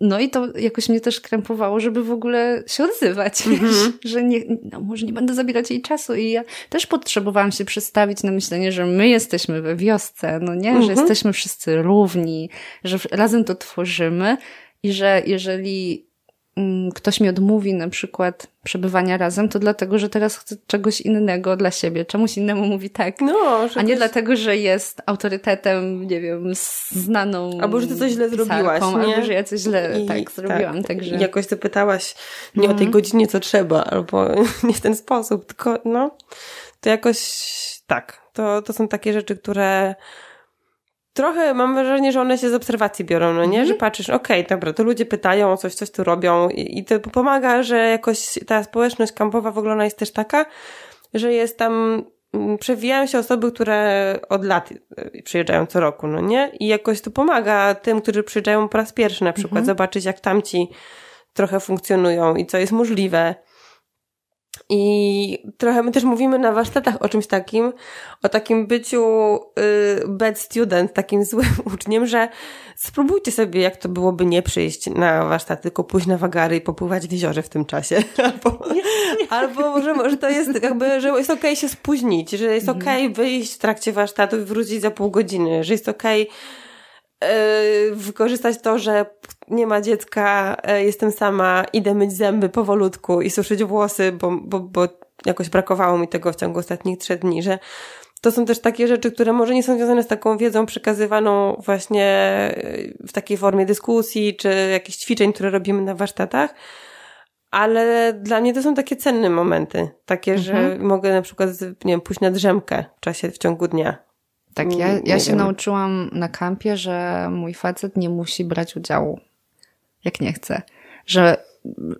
no i to jakoś mnie też krępowało, żeby w ogóle się odzywać, (laughs) mm -hmm. że nie, no może nie będę zabierać jej czasu i ja też potrzebowałam się przestawić na myślenie, że my jesteśmy we wiosce, no nie, mm -hmm. że mhm. jesteśmy wszyscy równi, że razem to tworzymy i że jeżeli Mm, ktoś mi odmówi na przykład przebywania razem, to dlatego, że teraz chce czegoś innego dla siebie, czemuś innemu mówi tak. No, a nie dlatego, że jest autorytetem, nie wiem, znaną. Albo że ty coś źle zrobiłaś. Nie? Albo że ja coś źle I, tak, tak zrobiłam. Tak, także... Jakoś ty pytałaś nie mm. o no. tej godzinie, co trzeba, albo (laughs) nie w ten sposób, tylko no, to jakoś tak. To, to są takie rzeczy, które trochę mam wrażenie, że one się z obserwacji biorą, no nie? Mhm. Że patrzysz, okej, okay, dobra, to ludzie pytają o coś, coś tu robią i, i to pomaga, że jakoś ta społeczność kampowa w ogóle ona jest też taka, że jest tam mm, przewijają się osoby, które od lat y, przyjeżdżają co roku, no nie? I jakoś to pomaga tym, którzy przyjeżdżają po raz pierwszy na przykład, mhm. zobaczyć jak tamci trochę funkcjonują i co jest możliwe. I trochę my też mówimy na warsztatach o czymś takim, o takim byciu y, bad student, takim złym (laughs) uczniem, że spróbujcie sobie, jak to byłoby nie przyjść na warsztat, tylko pójść na wagary i popływać w jeziorze w tym czasie. (laughs) Albo, albo może, że to jest jakby, że jest okej okay się spóźnić, że jest mhm. okej okay wyjść w trakcie warsztatu i wrócić za pół godziny, że jest okej okay, wykorzystać to, że nie ma dziecka, e, jestem sama, idę myć zęby powolutku i suszyć włosy, bo, bo, bo jakoś brakowało mi tego w ciągu ostatnich trzech dni, że to są też takie rzeczy, które może nie są związane z taką wiedzą przekazywaną właśnie e, w takiej formie dyskusji czy jakichś ćwiczeń, które robimy na warsztatach, ale dla mnie to są takie cenne momenty, takie, mhm. że mogę na przykład nie wiem, pójść na drzemkę w czasie w ciągu dnia. Tak, mm, ja, ja się wiem. nauczyłam na kampie, że mój facet nie musi brać udziału jak nie chcę. Że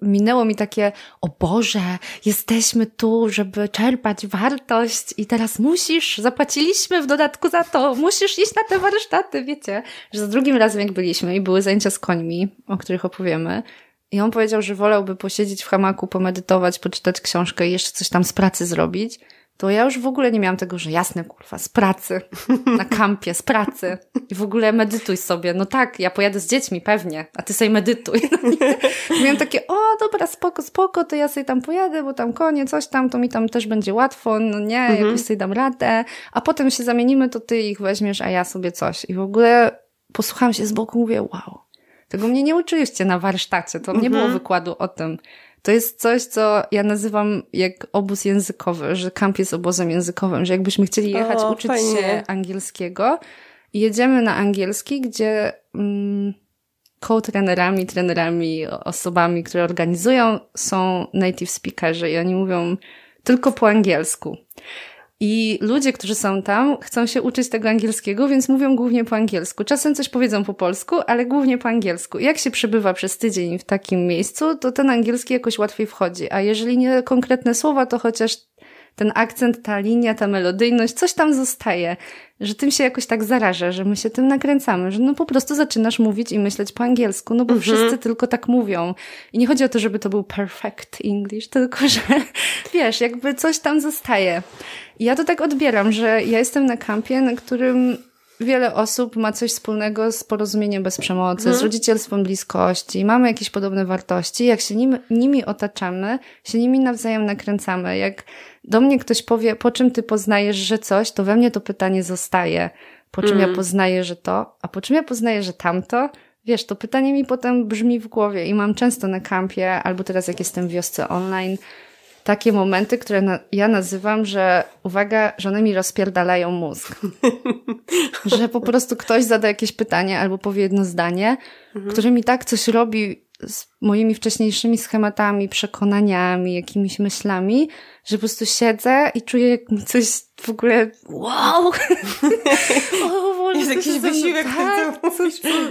minęło mi takie, o Boże, jesteśmy tu, żeby czerpać wartość i teraz musisz, zapłaciliśmy w dodatku za to, musisz iść na te warsztaty, wiecie. Że za drugim razem jak byliśmy i były zajęcia z końmi, o których opowiemy, i on powiedział, że wolałby posiedzieć w hamaku, pomedytować, poczytać książkę i jeszcze coś tam z pracy zrobić, to ja już w ogóle nie miałam tego, że jasne, kurwa, z pracy, na kampie, z pracy. I w ogóle medytuj sobie. No tak, ja pojadę z dziećmi, pewnie, a ty sobie medytuj. No (laughs) miałam takie, o dobra, spoko, spoko, to ja sobie tam pojadę, bo tam konie, coś tam, to mi tam też będzie łatwo, no nie, mhm. jakoś sobie dam radę. A potem się zamienimy, to ty ich weźmiesz, a ja sobie coś. I w ogóle posłuchałam się z boku, mówię, wow, tego mnie nie uczyliście na warsztacie, to nie było mhm. wykładu o tym. To jest coś, co ja nazywam jak obóz językowy, że kamp jest obozem językowym, że jakbyśmy chcieli jechać o, uczyć fajnie. się angielskiego, jedziemy na angielski, gdzie mm, co-trenerami, trenerami, osobami, które organizują są native speakerzy i oni mówią tylko po angielsku. I ludzie, którzy są tam, chcą się uczyć tego angielskiego, więc mówią głównie po angielsku. Czasem coś powiedzą po polsku, ale głównie po angielsku. Jak się przebywa przez tydzień w takim miejscu, to ten angielski jakoś łatwiej wchodzi. A jeżeli nie konkretne słowa, to chociaż ten akcent, ta linia, ta melodyjność, coś tam zostaje, że tym się jakoś tak zaraża, że my się tym nakręcamy, że no po prostu zaczynasz mówić i myśleć po angielsku, no bo mhm. wszyscy tylko tak mówią. I nie chodzi o to, żeby to był perfect English, tylko że (laughs) wiesz, jakby coś tam zostaje. I ja to tak odbieram, że ja jestem na kampie, na którym wiele osób ma coś wspólnego z porozumieniem bez przemocy, hmm. z rodzicielstwem bliskości, mamy jakieś podobne wartości. Jak się nim, nimi otaczamy, się nimi nawzajem nakręcamy. Jak do mnie ktoś powie, po czym ty poznajesz, że coś, to we mnie to pytanie zostaje. Po czym ja mhm. poznaję, że to, a po czym ja poznaję, że tamto, wiesz, to pytanie mi potem brzmi w głowie i mam często na kampie, albo teraz jak jestem w wiosce online, takie momenty, które na, ja nazywam, że uwaga, że one mi rozpierdalają mózg. (laughs) że po prostu ktoś zada jakieś pytanie albo powie jedno zdanie, mhm. które mi tak coś robi z moimi wcześniejszymi schematami, przekonaniami, jakimiś myślami, że po prostu siedzę i czuję, jak mi coś w ogóle wow! (laughs) o wolę, jest jakiś wysiłek. Tak, co, co,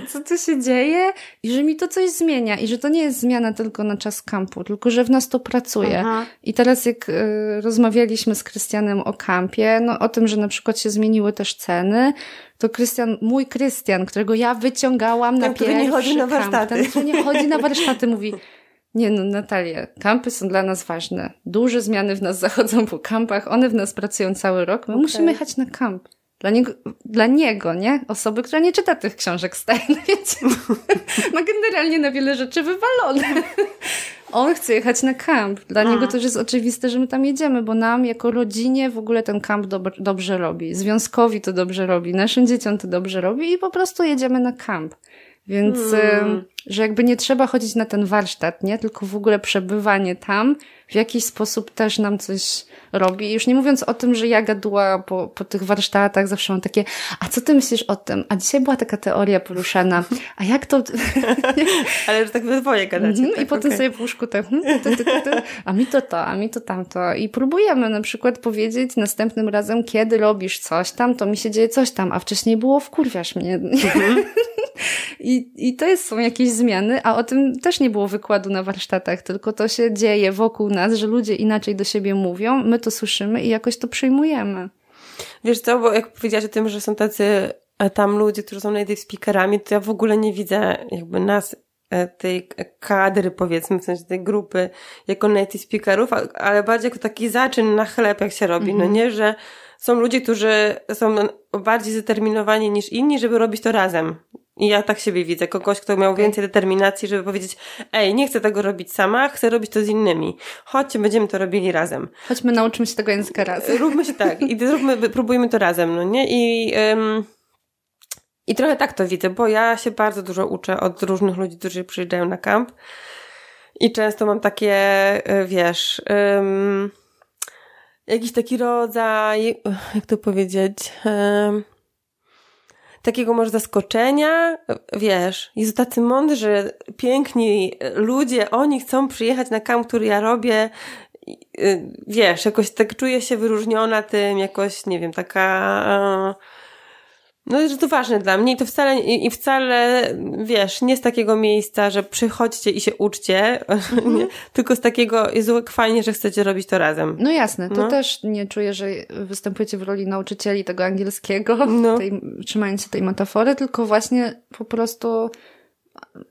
co tu się dzieje? I że mi to coś zmienia. I że to nie jest zmiana tylko na czas kampu, tylko że w nas to pracuje. Aha. I teraz jak y, rozmawialiśmy z Krystianem o kampie, no o tym, że na przykład się zmieniły też ceny, to Krystian, mój Krystian, którego ja wyciągałam ten, na pierwszy nie chodzi na warsztaty. Kamp, ten, który nie chodzi na warsztaty, mówi (laughs) Nie no, Natalia, kampy są dla nas ważne. Duże zmiany w nas zachodzą po kampach, one w nas pracują cały rok. My okay. musimy jechać na kamp. Dla niego, dla niego, nie? Osoby, która nie czyta tych książek Stein, więc (laughs) ma generalnie na wiele rzeczy wywalone. On chce jechać na kamp. Dla niego też jest oczywiste, że my tam jedziemy, bo nam jako rodzinie w ogóle ten kamp dob dobrze robi. Związkowi to dobrze robi, naszym dzieciom to dobrze robi i po prostu jedziemy na kamp. Więc, hmm. że jakby nie trzeba chodzić na ten warsztat, nie? Tylko w ogóle przebywanie tam w jakiś sposób też nam coś robi. Już nie mówiąc o tym, że ja gaduła po, po tych warsztatach, zawsze mam takie, a co ty myślisz o tym? A dzisiaj była taka teoria poruszana. A jak to... (laughs) Ale już tak we dwoje gadacie. Mm, tak, I potem okay. sobie puszku łóżku tak, hmm, a mi to to, a mi to tamto. I próbujemy na przykład powiedzieć następnym razem, kiedy robisz coś tam, to mi się dzieje coś tam, a wcześniej było wkurwiasz mnie. Mhm. (laughs) I, I to jest, są jakieś zmiany, a o tym też nie było wykładu na warsztatach, tylko to się dzieje wokół nas, że ludzie inaczej do siebie mówią, my to słyszymy i jakoś to przyjmujemy. Wiesz co, bo jak powiedziałaś o tym, że są tacy e, tam ludzie, którzy są native speakerami, to ja w ogóle nie widzę jakby nas e, tej kadry, powiedzmy, w sensie tej grupy, jako native speakerów, ale bardziej jako taki zaczyn na chleb, jak się robi, mm -hmm. no mhm. nie, że są ludzie, którzy są bardziej zdeterminowani niż inni, żeby robić to razem. I ja tak siebie widzę, kogoś, kto miał okay. więcej determinacji, żeby powiedzieć, ej, nie chcę tego robić sama, chcę robić to z innymi. Chodźcie, będziemy to robili razem. Chodźmy, nauczymy się tego języka razem. Róbmy się tak i zróbmy, próbujmy to razem, no nie? I... Ym... I trochę tak to widzę, bo ja się bardzo dużo uczę od różnych ludzi, którzy przyjeżdżają na kamp. I często mam takie, e, wiesz, jakiś taki rodzaj, jak to powiedzieć, takiego może zaskoczenia, wiesz, Jezu, tacy mądrzy, piękni ludzie, oni chcą przyjechać na kam, który ja robię, y, wiesz, jakoś tak czuję się wyróżniona tym, jakoś, nie wiem, taka no, że to ważne dla mnie i to wcale, i wcale, wiesz, nie z takiego miejsca, że przychodźcie i się uczcie, mm (laughs) -hmm. tylko z takiego, jest fajnie, że chcecie robić to razem. No jasne, to no. też nie czuję, że występujecie w roli nauczycieli tego angielskiego, no. tej, trzymając się tej metafory, tylko właśnie po prostu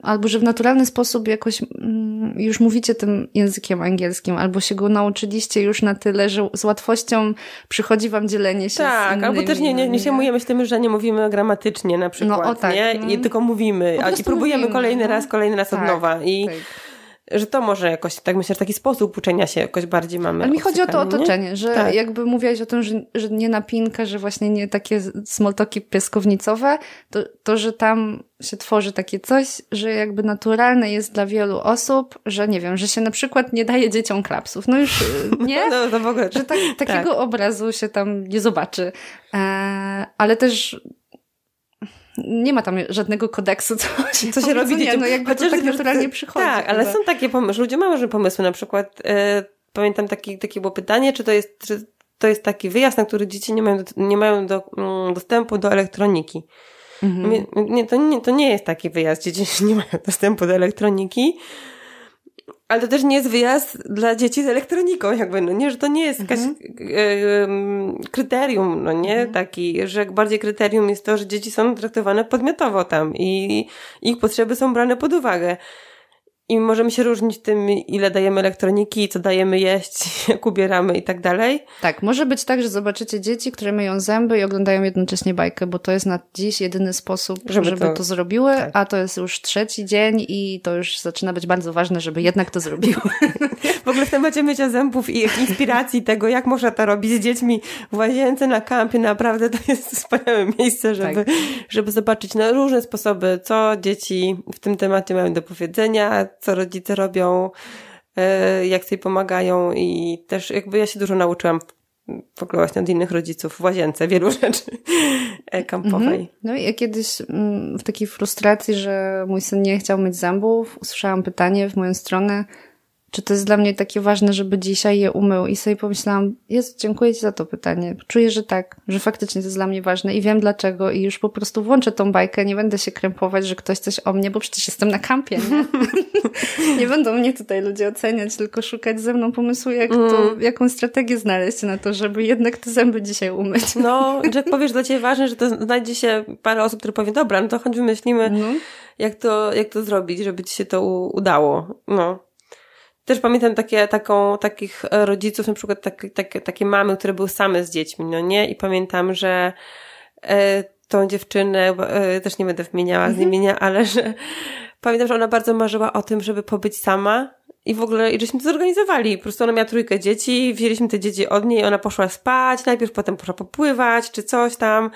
albo że w naturalny sposób jakoś mm, już mówicie tym językiem angielskim, albo się go nauczyliście już na tyle, że z łatwością przychodzi wam dzielenie się tak, z innymi. albo też nie, nie, nie się z tym, że nie mówimy gramatycznie na przykład, no, o, tak. nie? I mm. tylko mówimy, a, i próbujemy mówimy, kolejny no. raz, kolejny raz tak, od nowa. I tak że to może jakoś, tak myślę, że taki sposób uczenia się jakoś bardziej mamy. Ale mi chodzi o to otoczenie, nie? że tak. jakby mówiłaś o tym, że, że nie napinka, że właśnie nie takie smoltoki pieskownicowe, to, to, że tam się tworzy takie coś, że jakby naturalne jest dla wielu osób, że nie wiem, że się na przykład nie daje dzieciom klapsów. No już e, (laughs) nie? No, no, w ogóle. Że tak, takiego tak. obrazu się tam nie zobaczy. Eee, ale też nie ma tam żadnego kodeksu, co (laughs) się, co się robi. Nie, no jakby Chociaż to tak naturalnie przychodzi. Tak, ale są takie pomysły, ludzie mają różne pomysły, na przykład e, pamiętam takie, takie było pytanie, czy to jest... Czy to jest taki wyjazd, na który dzieci nie mają, nie mają do, mm, dostępu do elektroniki. Mhm. Nie, to, nie, to nie jest taki wyjazd, dzieci (laughs) nie mają dostępu do elektroniki ale to też nie jest wyjazd dla dzieci z elektroniką, jakby, no nie, że to nie jest jakaś mhm. y, kryterium, no nie, mhm. taki, że bardziej kryterium jest to, że dzieci są traktowane podmiotowo tam i ich potrzeby są brane pod uwagę. I możemy się różnić tym, ile dajemy elektroniki, co dajemy jeść, (laughs) jak ubieramy i tak dalej. Tak, może być tak, że zobaczycie dzieci, które myją zęby i oglądają jednocześnie bajkę, bo to jest na dziś jedyny sposób, żeby, żeby to, to, zrobiły, tak. a to jest już trzeci dzień i to już zaczyna być bardzo ważne, żeby jednak to zrobiły. (laughs) W ogóle w temacie mycia zębów i inspiracji tego, jak można to robić z dziećmi w łazience, na kampie, naprawdę to jest (laughs) wspaniałe miejsce, żeby, tak. żeby zobaczyć na różne sposoby, co dzieci w tym temacie mają do powiedzenia, co rodzice robią, e, jak sobie pomagają i też jakby ja się dużo nauczyłam w ogóle właśnie od innych rodziców w łazience wielu (laughs) rzeczy e, kampowej. Mhm. No i ja kiedyś mm, w takiej frustracji, że mój syn nie chciał myć zębów, usłyszałam pytanie w moją stronę, czy to jest dla mnie takie ważne, żeby dzisiaj je umył? I sobie pomyślałam, Jezu, dziękuję Ci za to pytanie. Czuję, że tak, że faktycznie to jest dla mnie ważne i wiem dlaczego i już po prostu włączę tą bajkę, nie będę się krępować, że ktoś coś o mnie, bo przecież jestem na kampie, nie? (laughs) nie będą mnie tutaj ludzie oceniać, tylko szukać ze mną pomysłu, jak mm. to, jaką strategię znaleźć na to, żeby jednak te zęby dzisiaj umyć. no, (laughs) że powiesz, dla Ciebie ważne, że to znajdzie się parę osób, które powie, dobra, no to choć wymyślimy, mm. No. jak, to, jak to zrobić, żeby Ci się to udało. No też pamiętam takie, taką, takich e, rodziców, na przykład tak, tak, takie mamy, które były same z dziećmi, no nie? I pamiętam, że e, tą dziewczynę, e, też nie będę wymieniała mm -hmm. z mhm. imienia, ale że pamiętam, że ona bardzo marzyła o tym, żeby pobyć sama i w ogóle, i żeśmy to zorganizowali. Po prostu ona miała trójkę dzieci, wzięliśmy te dzieci od niej, ona poszła spać, najpierw potem poszła popływać, czy coś tam,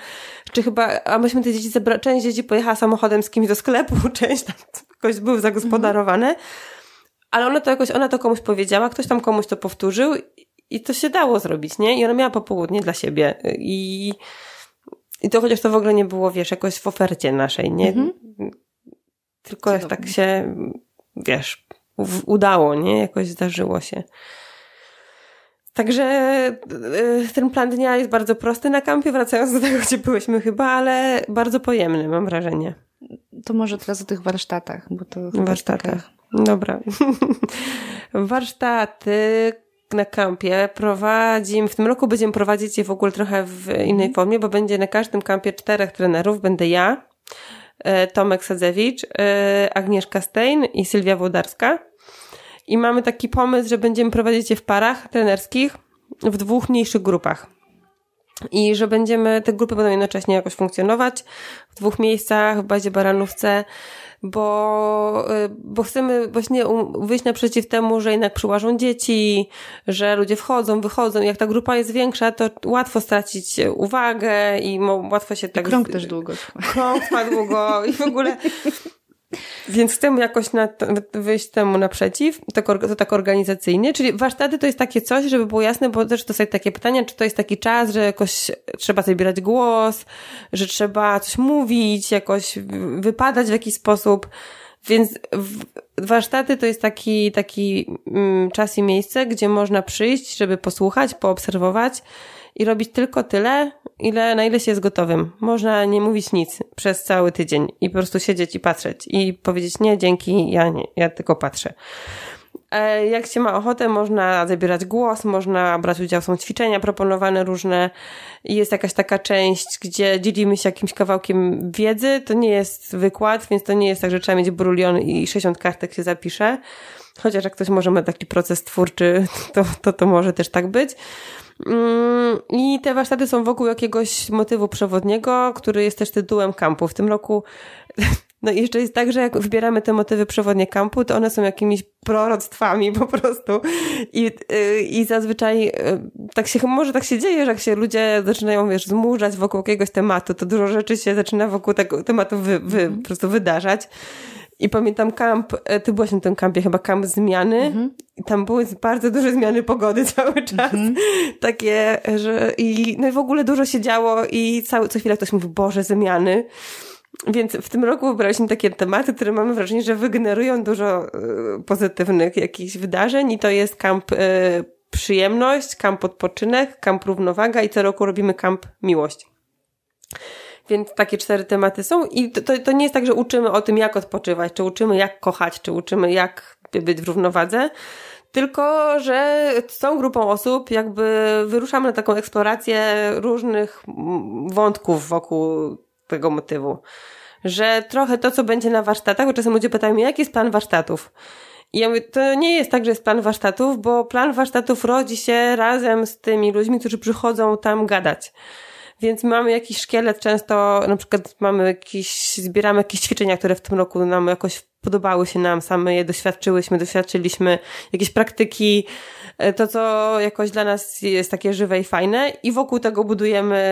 czy chyba, a myśmy te dzieci zebrali, część dzieci pojechała samochodem z kimś do sklepu, (laughs) część tam jakoś był zagospodarowane. Mm -hmm ale ona to jakoś, ona to komuś powiedziała, ktoś tam komuś to powtórzył i to się dało zrobić, nie? I ona miała popołudnie dla siebie i, i to chociaż to w ogóle nie było, wiesz, jakoś w ofercie naszej, nie? Mhm. Tylko tak się, wiesz, w, udało, nie? Jakoś zdarzyło się. Także y, ten plan dnia jest bardzo prosty na kampie, wracając do tego, gdzie byłyśmy chyba, ale bardzo pojemny, mam wrażenie. To może teraz o tych warsztatach, bo to warsztatach. Taka Dobra. (laughs) Warsztaty na kampie prowadzimy, w tym roku będziemy prowadzić je w ogóle trochę w innej mhm. formie, bo będzie na każdym kampie czterech trenerów, będę ja, e, Tomek Sadzewicz, e, Agnieszka Stein i Sylwia Wodarska. I mamy taki pomysł, że będziemy prowadzić je w parach trenerskich w dwóch mniejszych grupach. I że będziemy, te grupy będą jednocześnie jakoś funkcjonować w dwóch miejscach, w bazie Baranówce, bo, y, bo chcemy właśnie wyjść naprzeciw temu, że jednak przyłażą dzieci, że ludzie wchodzą, wychodzą. Jak ta grupa jest większa, to łatwo stracić uwagę i łatwo się tak... I krąg też długo. Krąg długo i w ogóle (laughs) Więc chcemy jakoś na, wyjść temu naprzeciw, tak to tak organizacyjnie, czyli warsztaty to jest takie coś, żeby było jasne, bo też dostaję takie pytania, czy to jest taki czas, że jakoś trzeba zabierać głos, że trzeba coś mówić, jakoś wypadać w jakiś sposób, więc warsztaty to jest taki, taki mm, czas i miejsce, gdzie można przyjść, żeby posłuchać, poobserwować i robić tylko tyle, ile, na ile się jest gotowym. Można nie mówić nic przez cały tydzień i po prostu siedzieć i patrzeć i powiedzieć nie, dzięki, ja, nie, ja tylko patrzę. E, jak się ma ochotę, można zabierać głos, można brać udział, są ćwiczenia proponowane różne. Jest jakaś taka część, gdzie dzielimy się jakimś kawałkiem wiedzy. To nie jest wykład, więc to nie jest tak, że trzeba mieć brulion i 60 kartek się zapisze. Chociaż jak ktoś może ma taki proces twórczy, (laughs) to, to, to może też tak być. Mm, I te warsztaty są wokół jakiegoś motywu przewodniego, który jest też tytułem kampu. W tym roku (laughs) no i jeszcze jest tak, że jak wybieramy te motywy przewodnie kampu, to one są jakimiś proroctwami po prostu. I, y, i zazwyczaj y, tak się, może tak się dzieje, że jak się ludzie zaczynają, wiesz, zmurzać wokół jakiegoś tematu, to dużo rzeczy się zaczyna wokół tego tematu wy, wy, mhm. po prostu wydarzać. I pamiętam kamp, e, ty byłaś na tym kampie, chyba kamp zmiany. Mhm. I tam były bardzo duże zmiany pogody (laughs) cały czas. Mhm. Takie, że i, no i w ogóle dużo się działo i cały, co chwilę ktoś mówi, Boże, zmiany. Więc w tym roku wybraliśmy takie tematy, które mamy wrażenie, że wygenerują dużo e, pozytywnych jakichś wydarzeń i to jest kamp y, przyjemność, kamp odpoczynek, kamp równowaga i co roku robimy kamp miłość. Więc takie cztery tematy są i to, to, nie jest tak, że uczymy o tym, jak odpoczywać, czy uczymy, jak kochać, czy uczymy, jak być w równowadze, tylko że z tą grupą osób jakby wyruszamy na taką eksplorację różnych wątków wokół tego motywu. Że trochę to, co będzie na warsztatach, bo czasem ludzie pytają mnie, jaki jest plan warsztatów. I ja mówię, to nie jest tak, że jest plan warsztatów, bo plan warsztatów rodzi się razem z tymi ludźmi, którzy przychodzą tam gadać. Więc mamy jakiś szkielet, często na przykład mamy jakiś, zbieramy jakieś ćwiczenia, które w tym roku nam jakoś podobały się nam same, je doświadczyłyśmy, doświadczyliśmy, jakieś praktyki, e, to co jakoś dla nas jest takie żywe i fajne i wokół tego budujemy,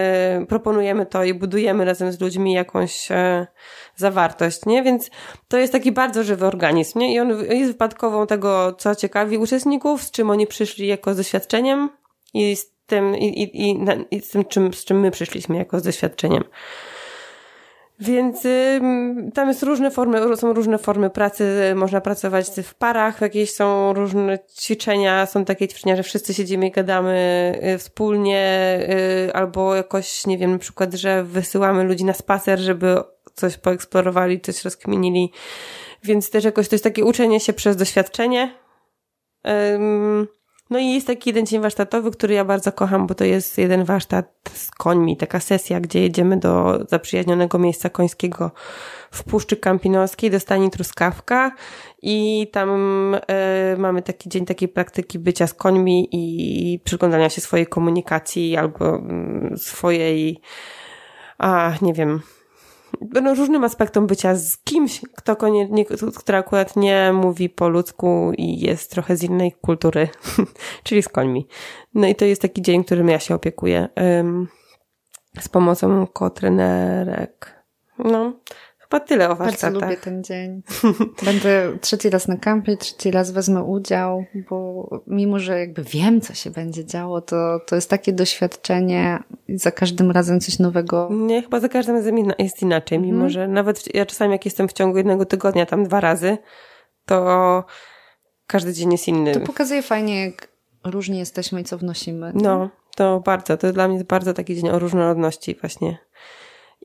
proponujemy to i budujemy razem z ludźmi jakąś e, zawartość, nie? Więc to jest taki bardzo żywy organizm, nie? I on jest wypadkową tego, co ciekawi uczestników, z czym oni przyszli jako z doświadczeniem i z tym, i, i, i, i z tym, czym, z czym my przyszliśmy jako z doświadczeniem. Więc y, tam jest różne formy, są różne formy pracy, można pracować w parach, jakieś są różne ćwiczenia, są takie ćwiczenia, że wszyscy siedzimy i gadamy y, wspólnie, y, albo jakoś, nie wiem, na przykład, że wysyłamy ludzi na spacer, żeby coś poeksplorowali, coś rozkminili. Więc też jakoś to jest takie uczenie się przez doświadczenie. Ym, no i jest taki jeden dzień warsztatowy, który ja bardzo kocham, bo to jest jeden warsztat z końmi, taka sesja, gdzie jedziemy do zaprzyjaźnionego miejsca końskiego w Puszczy Kampinowskiej, do stani Truskawka i tam y, mamy taki dzień takiej praktyki bycia z końmi i przyglądania się swojej komunikacji albo mm, swojej, a nie wiem, no, różnym aspektom bycia z kimś, kto, konie, nie, kto akurat nie mówi po ludzku i jest trochę z innej kultury, (laughs) czyli z końmi. No i to jest taki dzień, którym ja się opiekuję um, z pomocą kotrenerek. No, Chyba tyle o warsztatach. Bardzo lubię ten dzień. (laughs) Będę trzeci raz na kampie, trzeci raz wezmę udział, bo mimo, że jakby wiem, co się będzie działo, to, to jest takie doświadczenie i za każdym razem coś nowego. Nie, chyba za każdym razem jest inaczej, mimo mhm. że nawet ja czasami jak jestem w ciągu jednego tygodnia tam dwa razy, to każdy dzień jest inny. To pokazuje fajnie, jak różni jesteśmy i co wnosimy. No, to bardzo, to dla mnie bardzo taki dzień o różnorodności właśnie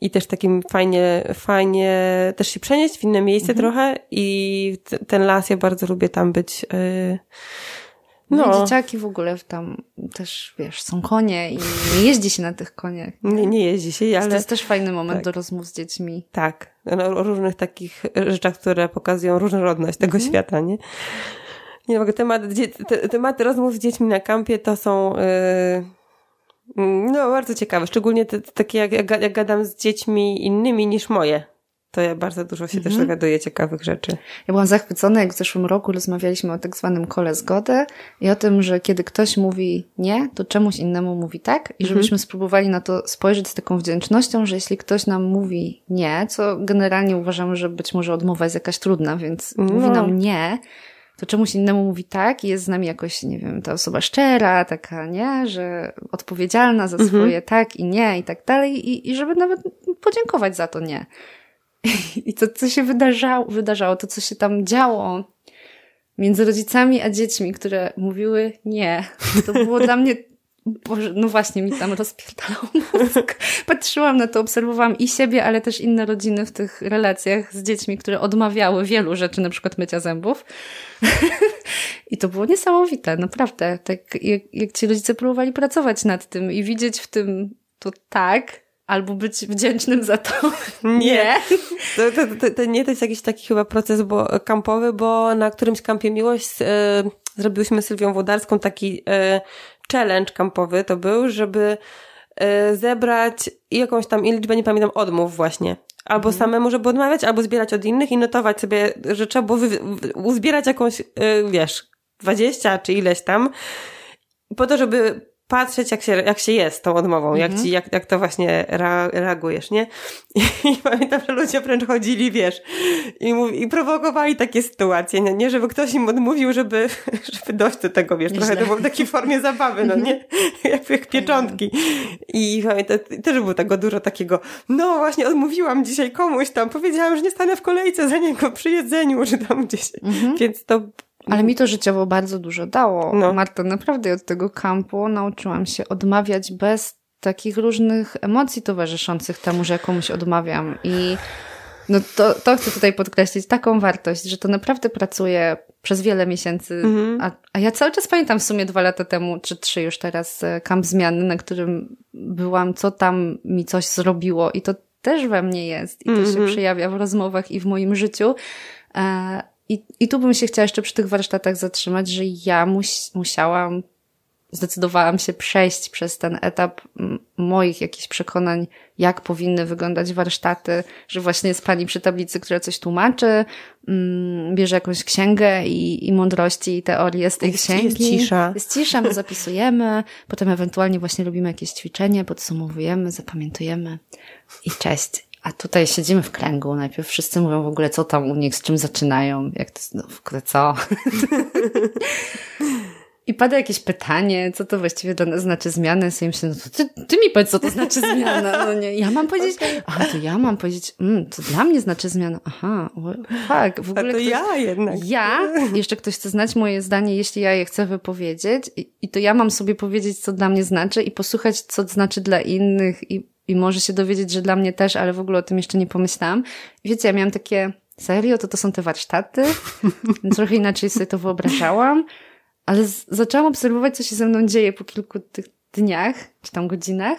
i też takim fajnie, fajnie też się przenieść w inne miejsce mhm. trochę i ten las, ja bardzo lubię tam być. Y, no. no. Dzieciaki w ogóle tam też, wiesz, są konie i nie jeździ się na tych koniach. Nie, nie jeździ się, ale... To jest też fajny moment tak. do rozmów z dziećmi. Tak, no, o różnych takich rzeczach, które pokazują różnorodność tego mhm. świata, nie? Nie mogę, tematy, tematy rozmów z dziećmi na kampie to są... Yy no, bardzo ciekawe. Szczególnie te, te takie, jak, jak, jak gadam z dziećmi innymi niż moje, to ja bardzo dużo się mhm. też dogaduję ciekawych rzeczy. Ja byłam zachwycona, jak w zeszłym roku rozmawialiśmy o tak zwanym kole zgody i o tym, że kiedy ktoś mówi nie, to czemuś innemu mówi tak i mhm. żebyśmy mhm. spróbowali na to spojrzeć z taką wdzięcznością, że jeśli ktoś nam mówi nie, co generalnie uważamy, że być może odmowa jest jakaś trudna, więc no. mówi nam nie, to czemuś innemu mówi tak i jest z nami jakoś, nie wiem, ta osoba szczera, taka, nie, że odpowiedzialna za mhm. swoje mhm. tak i nie i tak dalej i, i żeby nawet podziękować za to nie. (laughs) I to, co się wydarzało, wydarzało, to, co się tam działo między rodzicami a dziećmi, które mówiły nie, to było dla mnie Boże, no właśnie, mi tam rozpierdalał mózg. Patrzyłam na to, obserwowałam i siebie, ale też inne rodziny w tych relacjach z dziećmi, które odmawiały wielu rzeczy, na przykład mycia zębów. (laughs) I to było niesamowite, naprawdę. Tak jak, jak ci rodzice próbowali pracować nad tym i widzieć w tym to tak, albo być wdzięcznym za to. Nie. To, to, to, to, nie to jest jakiś taki chyba proces bo, kampowy, bo na którymś kampie miłość. Yy zrobiłyśmy Sylwią Wodarską taki y, challenge kampowy to był, żeby e, zebrać jakąś tam liczbę, nie pamiętam, odmów właśnie. Albo mhm. samemu, żeby odmawiać, albo zbierać od innych i notować sobie, że trzeba było uzbierać jakąś, e, wiesz, 20 czy ileś tam, po to, żeby patrzeć, jak się, jak się jest tą odmową, mhm. jak, ci, jak, jak to właśnie reagujesz, nie? I, (laughs) I, pamiętam, że ludzie wręcz chodzili, wiesz, i, mów, i prowokowali takie sytuacje, nie? nie? Żeby ktoś im odmówił, żeby, (laughs) żeby dojść do tego, wiesz, trochę to było w takiej formie zabawy, no mhm. nie? (laughs) jak, jak pieczątki. I pamiętam, też było tego dużo takiego, no właśnie odmówiłam dzisiaj komuś tam, powiedziałam, że nie stanę w kolejce za niego przy jedzeniu, czy tam gdzieś. Mhm. Więc to ale mhm. mi to życiowo bardzo dużo dało. No. Marta, naprawdę od tego kampu nauczyłam się odmawiać bez takich różnych emocji towarzyszących temu, że komuś odmawiam. I no to, to chcę tutaj podkreślić, taką wartość, że to naprawdę pracuje przez wiele miesięcy, mhm. a, a, ja cały czas pamiętam w sumie dwa lata temu, czy trzy już teraz, e, kamp zmiany, na którym byłam, co tam mi coś zrobiło i to też we mnie jest i to mhm. się przejawia w rozmowach i w moim życiu. E, i, I tu bym się chciała jeszcze przy tych warsztatach zatrzymać, że ja mus, musiałam, zdecydowałam się przejść przez ten etap moich jakichś przekonań, jak powinny wyglądać warsztaty, że właśnie jest pani przy tablicy, która coś tłumaczy, mm, bierze jakąś księgę i, i mądrości i teorie z tej jest, księgi. Jest cisza. Jest cisza, my zapisujemy, potem ewentualnie właśnie robimy jakieś ćwiczenie, podsumowujemy, zapamiętujemy i cześć. A tutaj siedzimy w kręgu, najpierw wszyscy mówią w ogóle, co tam u nich, z czym zaczynają, jak to, no w ogóle co. I pada jakieś pytanie, co to właściwie dla nas znaczy zmiana. Ja myślę, no to ty, ty mi powiedz, co to znaczy zmiana. No nie, ja mam powiedzieć, okay. a to ja mam powiedzieć, mm, to dla mnie znaczy zmiana. Aha, tak, w ogóle. A to ktoś, ja jednak. Ja, jeszcze ktoś chce znać moje zdanie, jeśli ja je chcę wypowiedzieć i, i to ja mam sobie powiedzieć, co dla mnie znaczy i posłuchać, co znaczy dla innych i i może się dowiedzieć, że dla mnie też, ale w ogóle o tym jeszcze nie pomyślałam. wiecie, ja miałam takie, serio, to to są te warsztaty? (laughs) Trochę inaczej sobie to wyobrażałam, ale zaczęłam obserwować, co się ze mną dzieje po kilku tych dniach, czy tam godzinach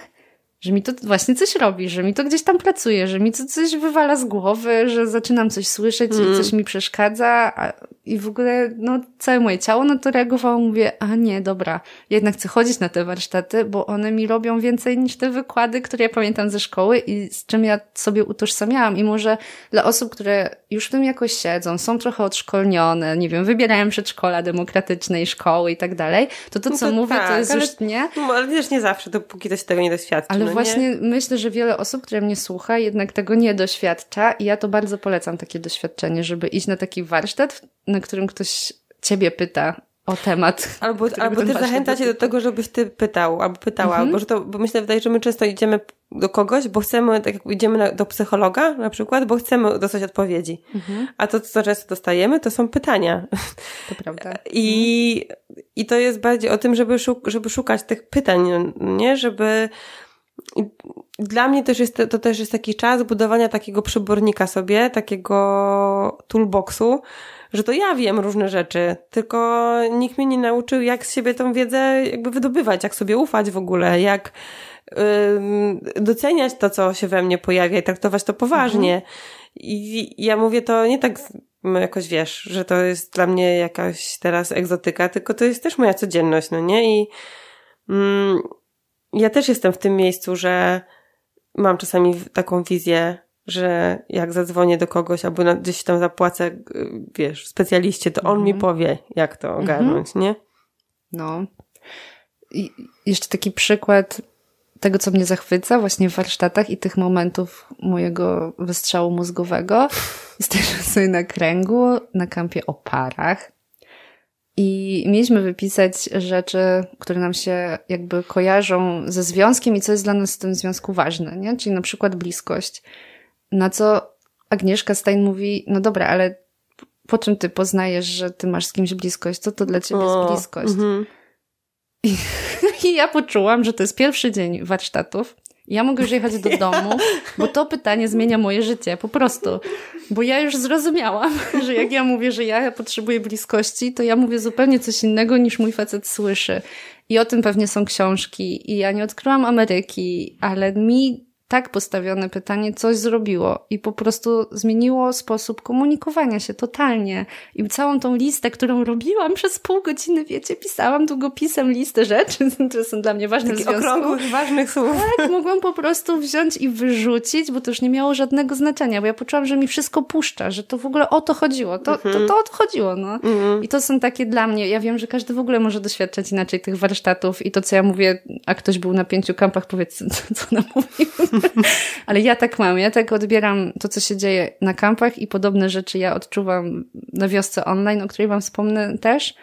że mi to właśnie coś robi, że mi to gdzieś tam pracuje, że mi to coś wywala z głowy, że zaczynam coś słyszeć mm. i coś mi przeszkadza a, i w ogóle no, całe moje ciało na to reagowało. Mówię, a nie, dobra, jednak chcę chodzić na te warsztaty, bo one mi robią więcej niż te wykłady, które ja pamiętam ze szkoły i z czym ja sobie utożsamiałam. I może dla osób, które już w tym jakoś siedzą, są trochę odszkolnione, nie wiem, wybierają przedszkola demokratycznej, szkoły i tak dalej, to to, no co no to mówię, tak, to jest ale, już nie... No, ale też nie zawsze, dopóki się tego nie doświadczy. Ale no właśnie nie? myślę, że wiele osób, które mnie słucha, jednak tego nie doświadcza i ja to bardzo polecam takie doświadczenie, żeby iść na taki warsztat, na którym ktoś ciebie pyta o temat. Albo, albo też zachęca cię do tego, żebyś ty pytał, albo pytała, mhm. bo, że to, bo myślę, wydaje, że my często idziemy do kogoś, bo chcemy, tak jak idziemy na, do psychologa na przykład, bo chcemy dostać odpowiedzi. Mhm. A to, co często dostajemy, to są pytania. To prawda. I, mhm. i to jest bardziej o tym, żeby, żeby szukać tych pytań, nie? Żeby dla mnie też jest, to też jest taki czas budowania takiego przybornika sobie, takiego toolboxu, że to ja wiem różne rzeczy, tylko nikt mnie nie nauczył, jak z siebie tą wiedzę jakby wydobywać, jak sobie ufać w ogóle, jak yy, doceniać to, co się we mnie pojawia i traktować to poważnie. Mhm. I ja mówię to nie tak no, jakoś wiesz, że to jest dla mnie jakaś teraz egzotyka, tylko to jest też moja codzienność, no nie? I mm, ja też jestem w tym miejscu, że mam czasami taką wizję, że jak zadzwonię do kogoś albo gdzieś tam zapłacę, wiesz, specjaliście, to on mi mhm. powie, jak to mhm. ogarnąć, nie? No. I jeszcze taki przykład tego, co mnie zachwyca właśnie w warsztatach i tych momentów mojego wystrzału mózgowego. Jesteśmy (laughs) sobie na kręgu, na kampie o parach i mieliśmy wypisać rzeczy, które nam się jakby kojarzą ze związkiem i co jest dla nas w tym związku ważne, nie? Czyli na przykład bliskość. Na co Agnieszka Stein mówi, no dobra, ale po czym ty poznajesz, że ty masz z kimś bliskość? Co to dla ciebie jest bliskość? Mm -hmm. I, (laughs) I, ja poczułam, że to jest pierwszy dzień warsztatów ja mogę już jechać do (laughs) domu, bo to pytanie zmienia moje życie, po prostu. Bo ja już zrozumiałam, (laughs) że jak ja mówię, że ja potrzebuję bliskości, to ja mówię zupełnie coś innego niż mój facet słyszy. I o tym pewnie są książki. I ja nie odkryłam Ameryki, ale mi tak postawione pytanie coś zrobiło i po prostu zmieniło sposób komunikowania się totalnie. I całą tą listę, którą robiłam (laughs) przez pół godziny, wiecie, pisałam długopisem listę rzeczy, (laughs) które są dla mnie ważne. Takich okrągłych, ważnych słów. Tak, mogłam po prostu wziąć i wyrzucić, bo to już nie miało żadnego znaczenia, bo ja poczułam, że mi wszystko puszcza, że to w ogóle o to chodziło. To, mhm. to, to o to chodziło, no. Mhm. I to są takie dla mnie, ja wiem, że każdy w ogóle może doświadczać inaczej tych warsztatów i to, co ja mówię, a ktoś był na pięciu kampach, powiedz, co, co nam mówił. (laughs) Ale ja tak mam, ja tak odbieram to, co się dzieje na kampach i podobne rzeczy ja odczuwam na wiosce online, o której wam wspomnę też,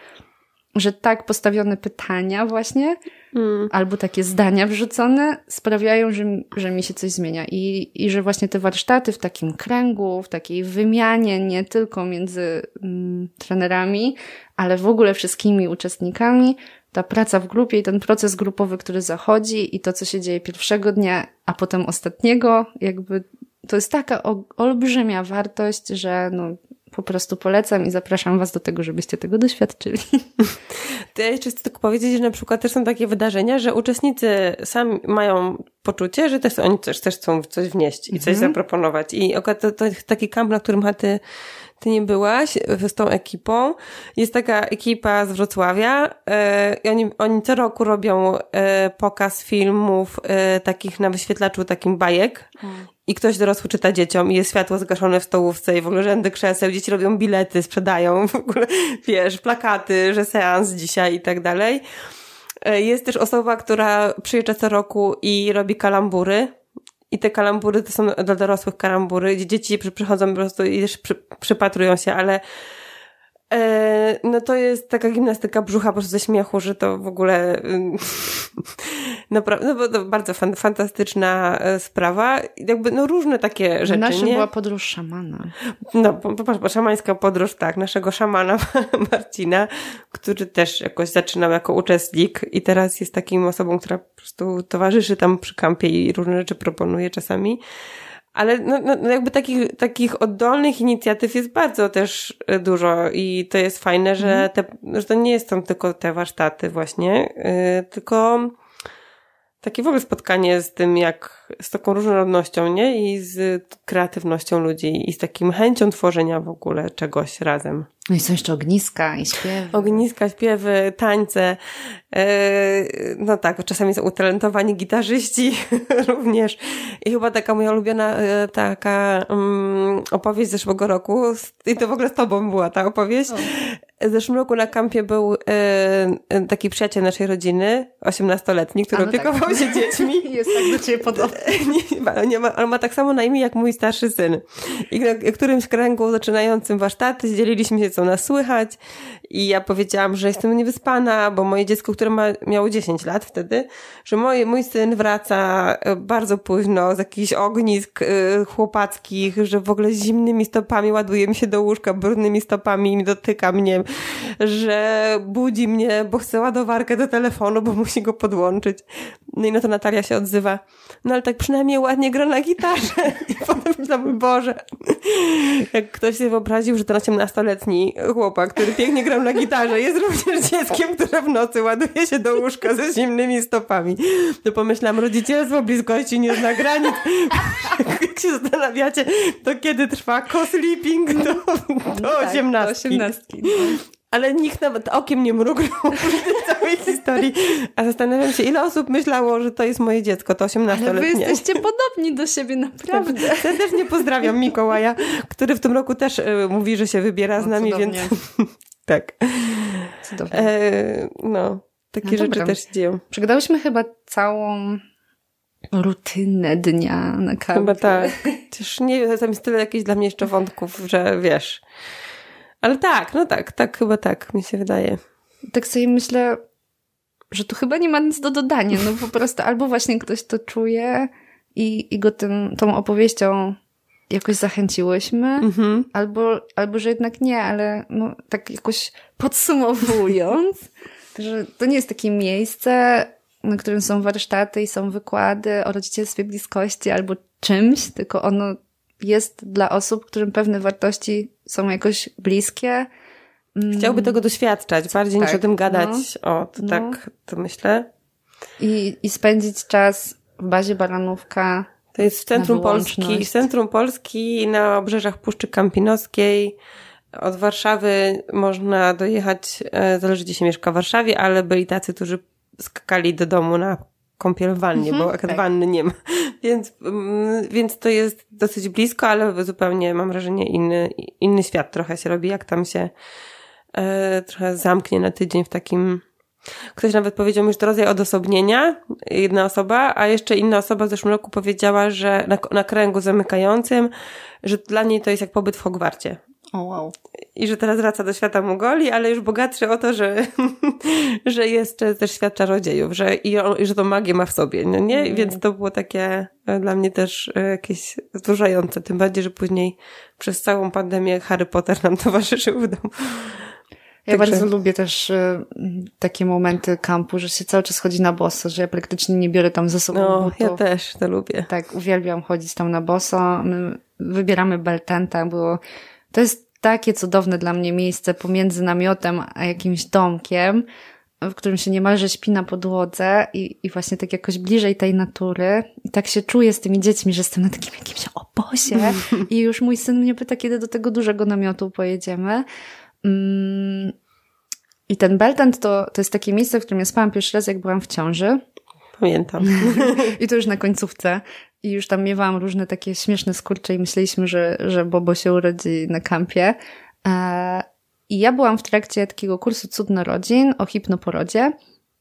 że tak postawione pytania właśnie, mm. albo takie zdania wrzucone sprawiają, że, że mi się coś zmienia I, i że właśnie te warsztaty w takim kręgu, w takiej wymianie nie tylko między mm, trenerami, ale w ogóle wszystkimi uczestnikami ta praca w grupie i ten proces grupowy, który zachodzi i to, co się dzieje pierwszego dnia, a potem ostatniego, jakby to jest taka olbrzymia wartość, że no, po prostu polecam i zapraszam Was do tego, żebyście tego doświadczyli. (laughs) To ja jeszcze chcę tylko powiedzieć, że na przykład też są takie wydarzenia, że uczestnicy sami mają poczucie, że też oni też, też chcą coś wnieść i coś mm -hmm. zaproponować. I to, to jest taki kamp, na którym chaty ty nie byłaś z tą ekipą. Jest taka ekipa z Wrocławia e, i oni, oni co roku robią e, pokaz filmów e, takich na wyświetlaczu, takim bajek. Hmm. I ktoś dorosły czyta dzieciom i jest światło zgaszone w stołówce i w ogóle rzędy krzeseł. Dzieci robią bilety, sprzedają w ogóle, (laughs) wiesz, plakaty, że seans dzisiaj i tak dalej. Jest też osoba, która przyjeżdża co roku i robi kalambury i te kalambury to są dla dorosłych kalambury, gdzie dzieci przychodzą po prostu i też przypatrują się, ale E, no to jest taka gimnastyka brzucha po prostu ze śmiechu, że to w ogóle (laughs) naprawdę, no bo to bardzo fan, fantastyczna e, sprawa. Jakby no różne takie rzeczy, Nasza nie? była podróż szamana. No, popatrz, bo szamańska podróż, tak, naszego szamana (laughs) Marcina, który też jakoś zaczynał jako uczestnik i teraz jest takim osobą, która po prostu towarzyszy tam przy kampie i różne rzeczy proponuje czasami. Ale no, no, no, jakby takich, takich oddolnych inicjatyw jest bardzo też e, dużo i to jest fajne, że, mhm. te, że to nie jest tam tylko te warsztaty właśnie, yy, tylko takie w ogóle spotkanie z tym, jak z taką różnorodnością, nie? I z kreatywnością ludzi i z takim chęcią tworzenia w ogóle czegoś razem. No i są jeszcze ogniska i śpiewy. Ogniska, śpiewy, tańce. E, no tak, czasami są utalentowani gitarzyści (laughs) również. I chyba taka moja ulubiona e, taka mm, opowieść z zeszłego roku, i to w ogóle z tobą była ta opowieść, o w zeszłym roku na kampie był e, e taki przyjaciel naszej rodziny, 18-letni, który no tak. opiekował tak. się (laughs) dziećmi. Jest tak do ciebie podobny. (laughs) Nie, nie ma, on ma tak samo na imię jak mój starszy syn. I na którymś kręgu zaczynającym warsztaty dzieliliśmy się, co nas słychać. I ja powiedziałam, że jestem niewyspana, bo moje dziecko, które ma, miało 10 lat wtedy, że moje, mój syn wraca e, bardzo późno z jakichś ognisk e, chłopackich, że w ogóle zimnymi stopami ładuje mi się do łóżka, brudnymi stopami dotyka mnie że budzi mnie, bo chce ładowarkę do telefonu, bo musi go podłączyć. No i no, to Natalia się odzywa. No ale tak przynajmniej ładnie gra na gitarze. (laughs) I potem Boże, (laughs) Jak ktoś sobie wyobraził, że ten 18-letni chłopak, który pięknie grał na gitarze, jest również (laughs) dzieckiem, które w nocy ładuje się do łóżka ze zimnymi stopami. To pomyślałam, rodzicielstwo bliskości nie zna granic. (laughs) Jak się zastanawiacie, to kiedy trwa co-sleeping do, do 18. Tak, 18 ale nikt nawet okiem nie mrugnął w (laughs) całej historii. A zastanawiam się, ile osób myślało, że to jest moje dziecko, to 18-letnie. Ale wy jesteście podobni do siebie, (laughs) naprawdę. Serdecznie pozdrawiam Mikołaja, który w tym roku też y, mówi, że się wybiera no, z nami, cudownie. więc... (laughs) tak. Cudownie. E, no, takie no, rzeczy też się dzieją. Przegaдаłyśmy chyba całą rutynę dnia na kawę. Chyba tak. Też nie wiem, tam jest tyle jakichś dla mnie jeszcze wątków, że wiesz... Ale tak, no tak, tak chyba tak, mi się wydaje. Tak sobie myślę, że tu chyba nie ma nic do dodania, no po prostu albo właśnie ktoś to czuje i, i go tym, tą opowieścią jakoś zachęciłyśmy, mhm. albo, albo że jednak nie, ale no, tak jakoś podsumowując, (laughs) że to nie jest takie miejsce, na którym są warsztaty i są wykłady o rodzicielstwie bliskości albo czymś, tylko ono jest dla osób, którym pewne wartości są jakoś bliskie. Mm. Chciałby tego doświadczać, bardziej tak, niż o tym no. gadać. No, o, to no. tak to myślę. I, I spędzić czas w bazie Baranówka. To jest w centrum Polski, w centrum Polski na obrzeżach Puszczy Kampinoskiej. Od Warszawy można dojechać, e, zależy gdzie się mieszka w Warszawie, ale byli tacy, którzy skakali do domu na kąpiel w wannie, bo mhm, akurat tak. wanny nie ma. (laughs) Więc, mm, więc to jest dosyć blisko, ale zupełnie mam wrażenie inny, inny świat trochę się robi, jak tam się e, trochę zamknie na tydzień w takim... Ktoś nawet powiedział mi, że to rodzaj odosobnienia, jedna osoba, a jeszcze inna osoba w zeszłym roku powiedziała, że na, na kręgu zamykającym, że dla niej to jest jak pobyt w Hogwarcie Oh, wow. I że teraz wraca do świata Mongolii, ale już bogatszy o to, że, (laughs) że jest też świat czarodziejów, że, i, i że tą magię ma w sobie, no nie? Mm. Więc to było takie e, dla mnie też e, jakieś wzruszające, tym bardziej, że później przez całą pandemię Harry Potter nam (laughs) towarzyszył w domu. Ja bardzo lubię też y, takie momenty kampu, że się cały czas chodzi na boso, że ja praktycznie nie biorę tam ze sobą no, butów. ja też to lubię. Tak, uwielbiam chodzić tam na boso. My wybieramy Beltenta, bo to jest takie cudowne dla mnie miejsce pomiędzy namiotem a jakimś domkiem, w którym się niemalże śpi na podłodze i, i właśnie tak jakoś bliżej tej natury. I tak się czuję z tymi dziećmi, że jestem na takim jakimś obozie i już mój syn mnie pyta, kiedy do tego dużego namiotu pojedziemy. Mm. I ten Beltent to, to jest takie miejsce, w którym ja spałam pierwszy raz, jak byłam w ciąży pamiętam. (laughs) I to już na końcówce. I już tam miewałam różne takie śmieszne skurcze i myśleliśmy, że, że Bobo się urodzi na kampie. E, I ja byłam w trakcie takiego kursu Cudno Rodzin o hipnoporodzie,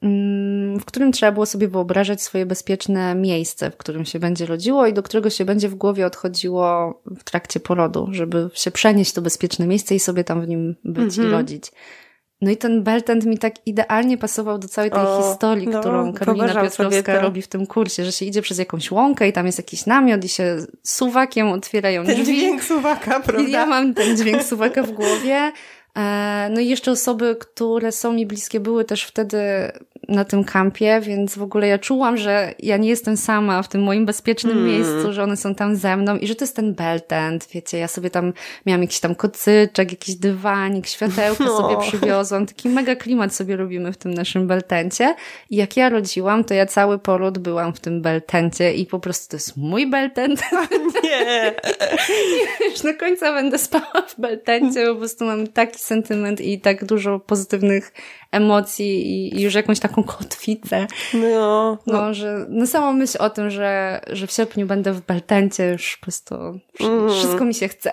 mm, w którym trzeba było sobie wyobrażać swoje bezpieczne miejsce, w którym się będzie rodziło i do którego się będzie w głowie odchodziło w trakcie porodu, żeby się przenieść to bezpieczne miejsce i sobie tam w nim być mm -hmm. i mhm. rodzić. No i ten Beltend mi tak idealnie pasował do całej tej o, historii, no, którą Karolina Piotrowska robi w tym kursie, że się idzie przez jakąś łąkę i tam jest jakiś namiot i się suwakiem otwierają ten drzwi. dźwięk suwaka, prawda? I ja mam ten dźwięk suwaka w głowie. E, no i jeszcze osoby, które są mi bliskie, były też wtedy na tym kampie, więc w ogóle ja czułam, że ja nie jestem sama w tym moim bezpiecznym mm. miejscu, że one są tam ze mną i że to jest ten Beltent, wiecie, ja sobie tam miałam jakiś tam kocyczek, jakiś dywanik, światełko no. sobie przywiozłam, taki mega klimat sobie robimy w tym naszym Beltencie i jak ja rodziłam, to ja cały poród byłam w tym Beltencie i po prostu to jest mój Beltent. (laughs) Nie! już na końcu będę spała w Beltencie, po prostu mam taki sentyment i tak dużo pozytywnych emocji i już jakąś taką kotwicę. No, no. no że no sama myśl o tym, że, że w sierpniu będę w Beltencie już po prostu mm. wszystko mi się chce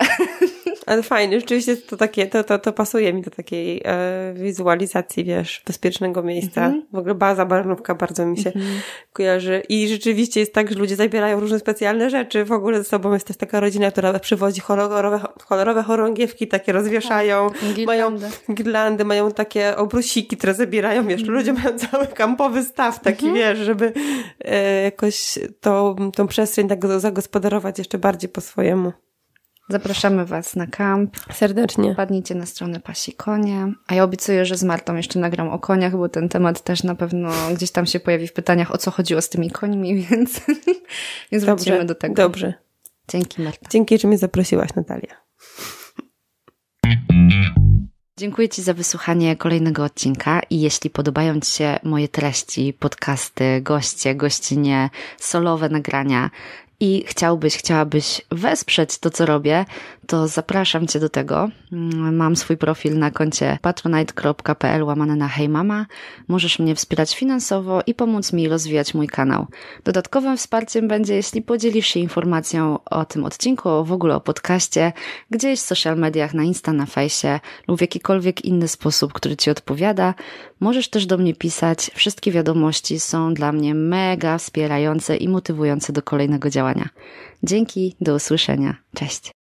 ale fajnie, rzeczywiście to takie, to, to, to pasuje mi do takiej e, wizualizacji, wiesz, bezpiecznego miejsca. Mhm. W ogóle baza barwnówka bardzo mi się mm kojarzy. I rzeczywiście jest tak, że ludzie zabierają różne specjalne rzeczy w ogóle ze sobą. Jest też taka rodzina, która przywozi kolorowe, kolorowe chorągiewki, takie rozwieszają, tak. mają girlandy, mają takie obrusiki, które zabierają, wiesz, mm ludzie mają cały kampowy staw taki, mhm. wiesz, żeby e, jakoś tą, tą przestrzeń tak zagospodarować jeszcze bardziej po swojemu. Zapraszamy Was na kamp. Serdecznie. Padnijcie na stronę Pasi Konie. A ja obiecuję, że z Martą jeszcze nagram o koniach, bo ten temat też na pewno gdzieś tam się pojawi w pytaniach, o co chodziło z tymi końmi, (laughs) więc, więc wrócimy do tego. Dobrze. Dzięki Marta. Dzięki, że mnie zaprosiłaś Natalia. Dziękuję Ci za wysłuchanie kolejnego odcinka i jeśli podobają Ci się moje treści, podcasty, goście, gościnie, solowe nagrania i chciałbyś, chciałabyś wesprzeć to, co robię, to zapraszam Cię do tego. Mm, mam swój profil na koncie patronite.pl łamane na hejmama. Możesz mnie wspierać finansowo i pomóc mi rozwijać mój kanał. Dodatkowym wsparciem będzie, jeśli podzielisz się informacją o tym odcinku, w ogóle o podcaście, gdzieś w social mediach, na Insta, na Fejsie lub w jakikolwiek inny sposób, który Ci odpowiada. Możesz też do mnie pisać. Wszystkie wiadomości są dla mnie mega wspierające i motywujące do kolejnego działania. Dzięki, do usłyszenia. Cześć.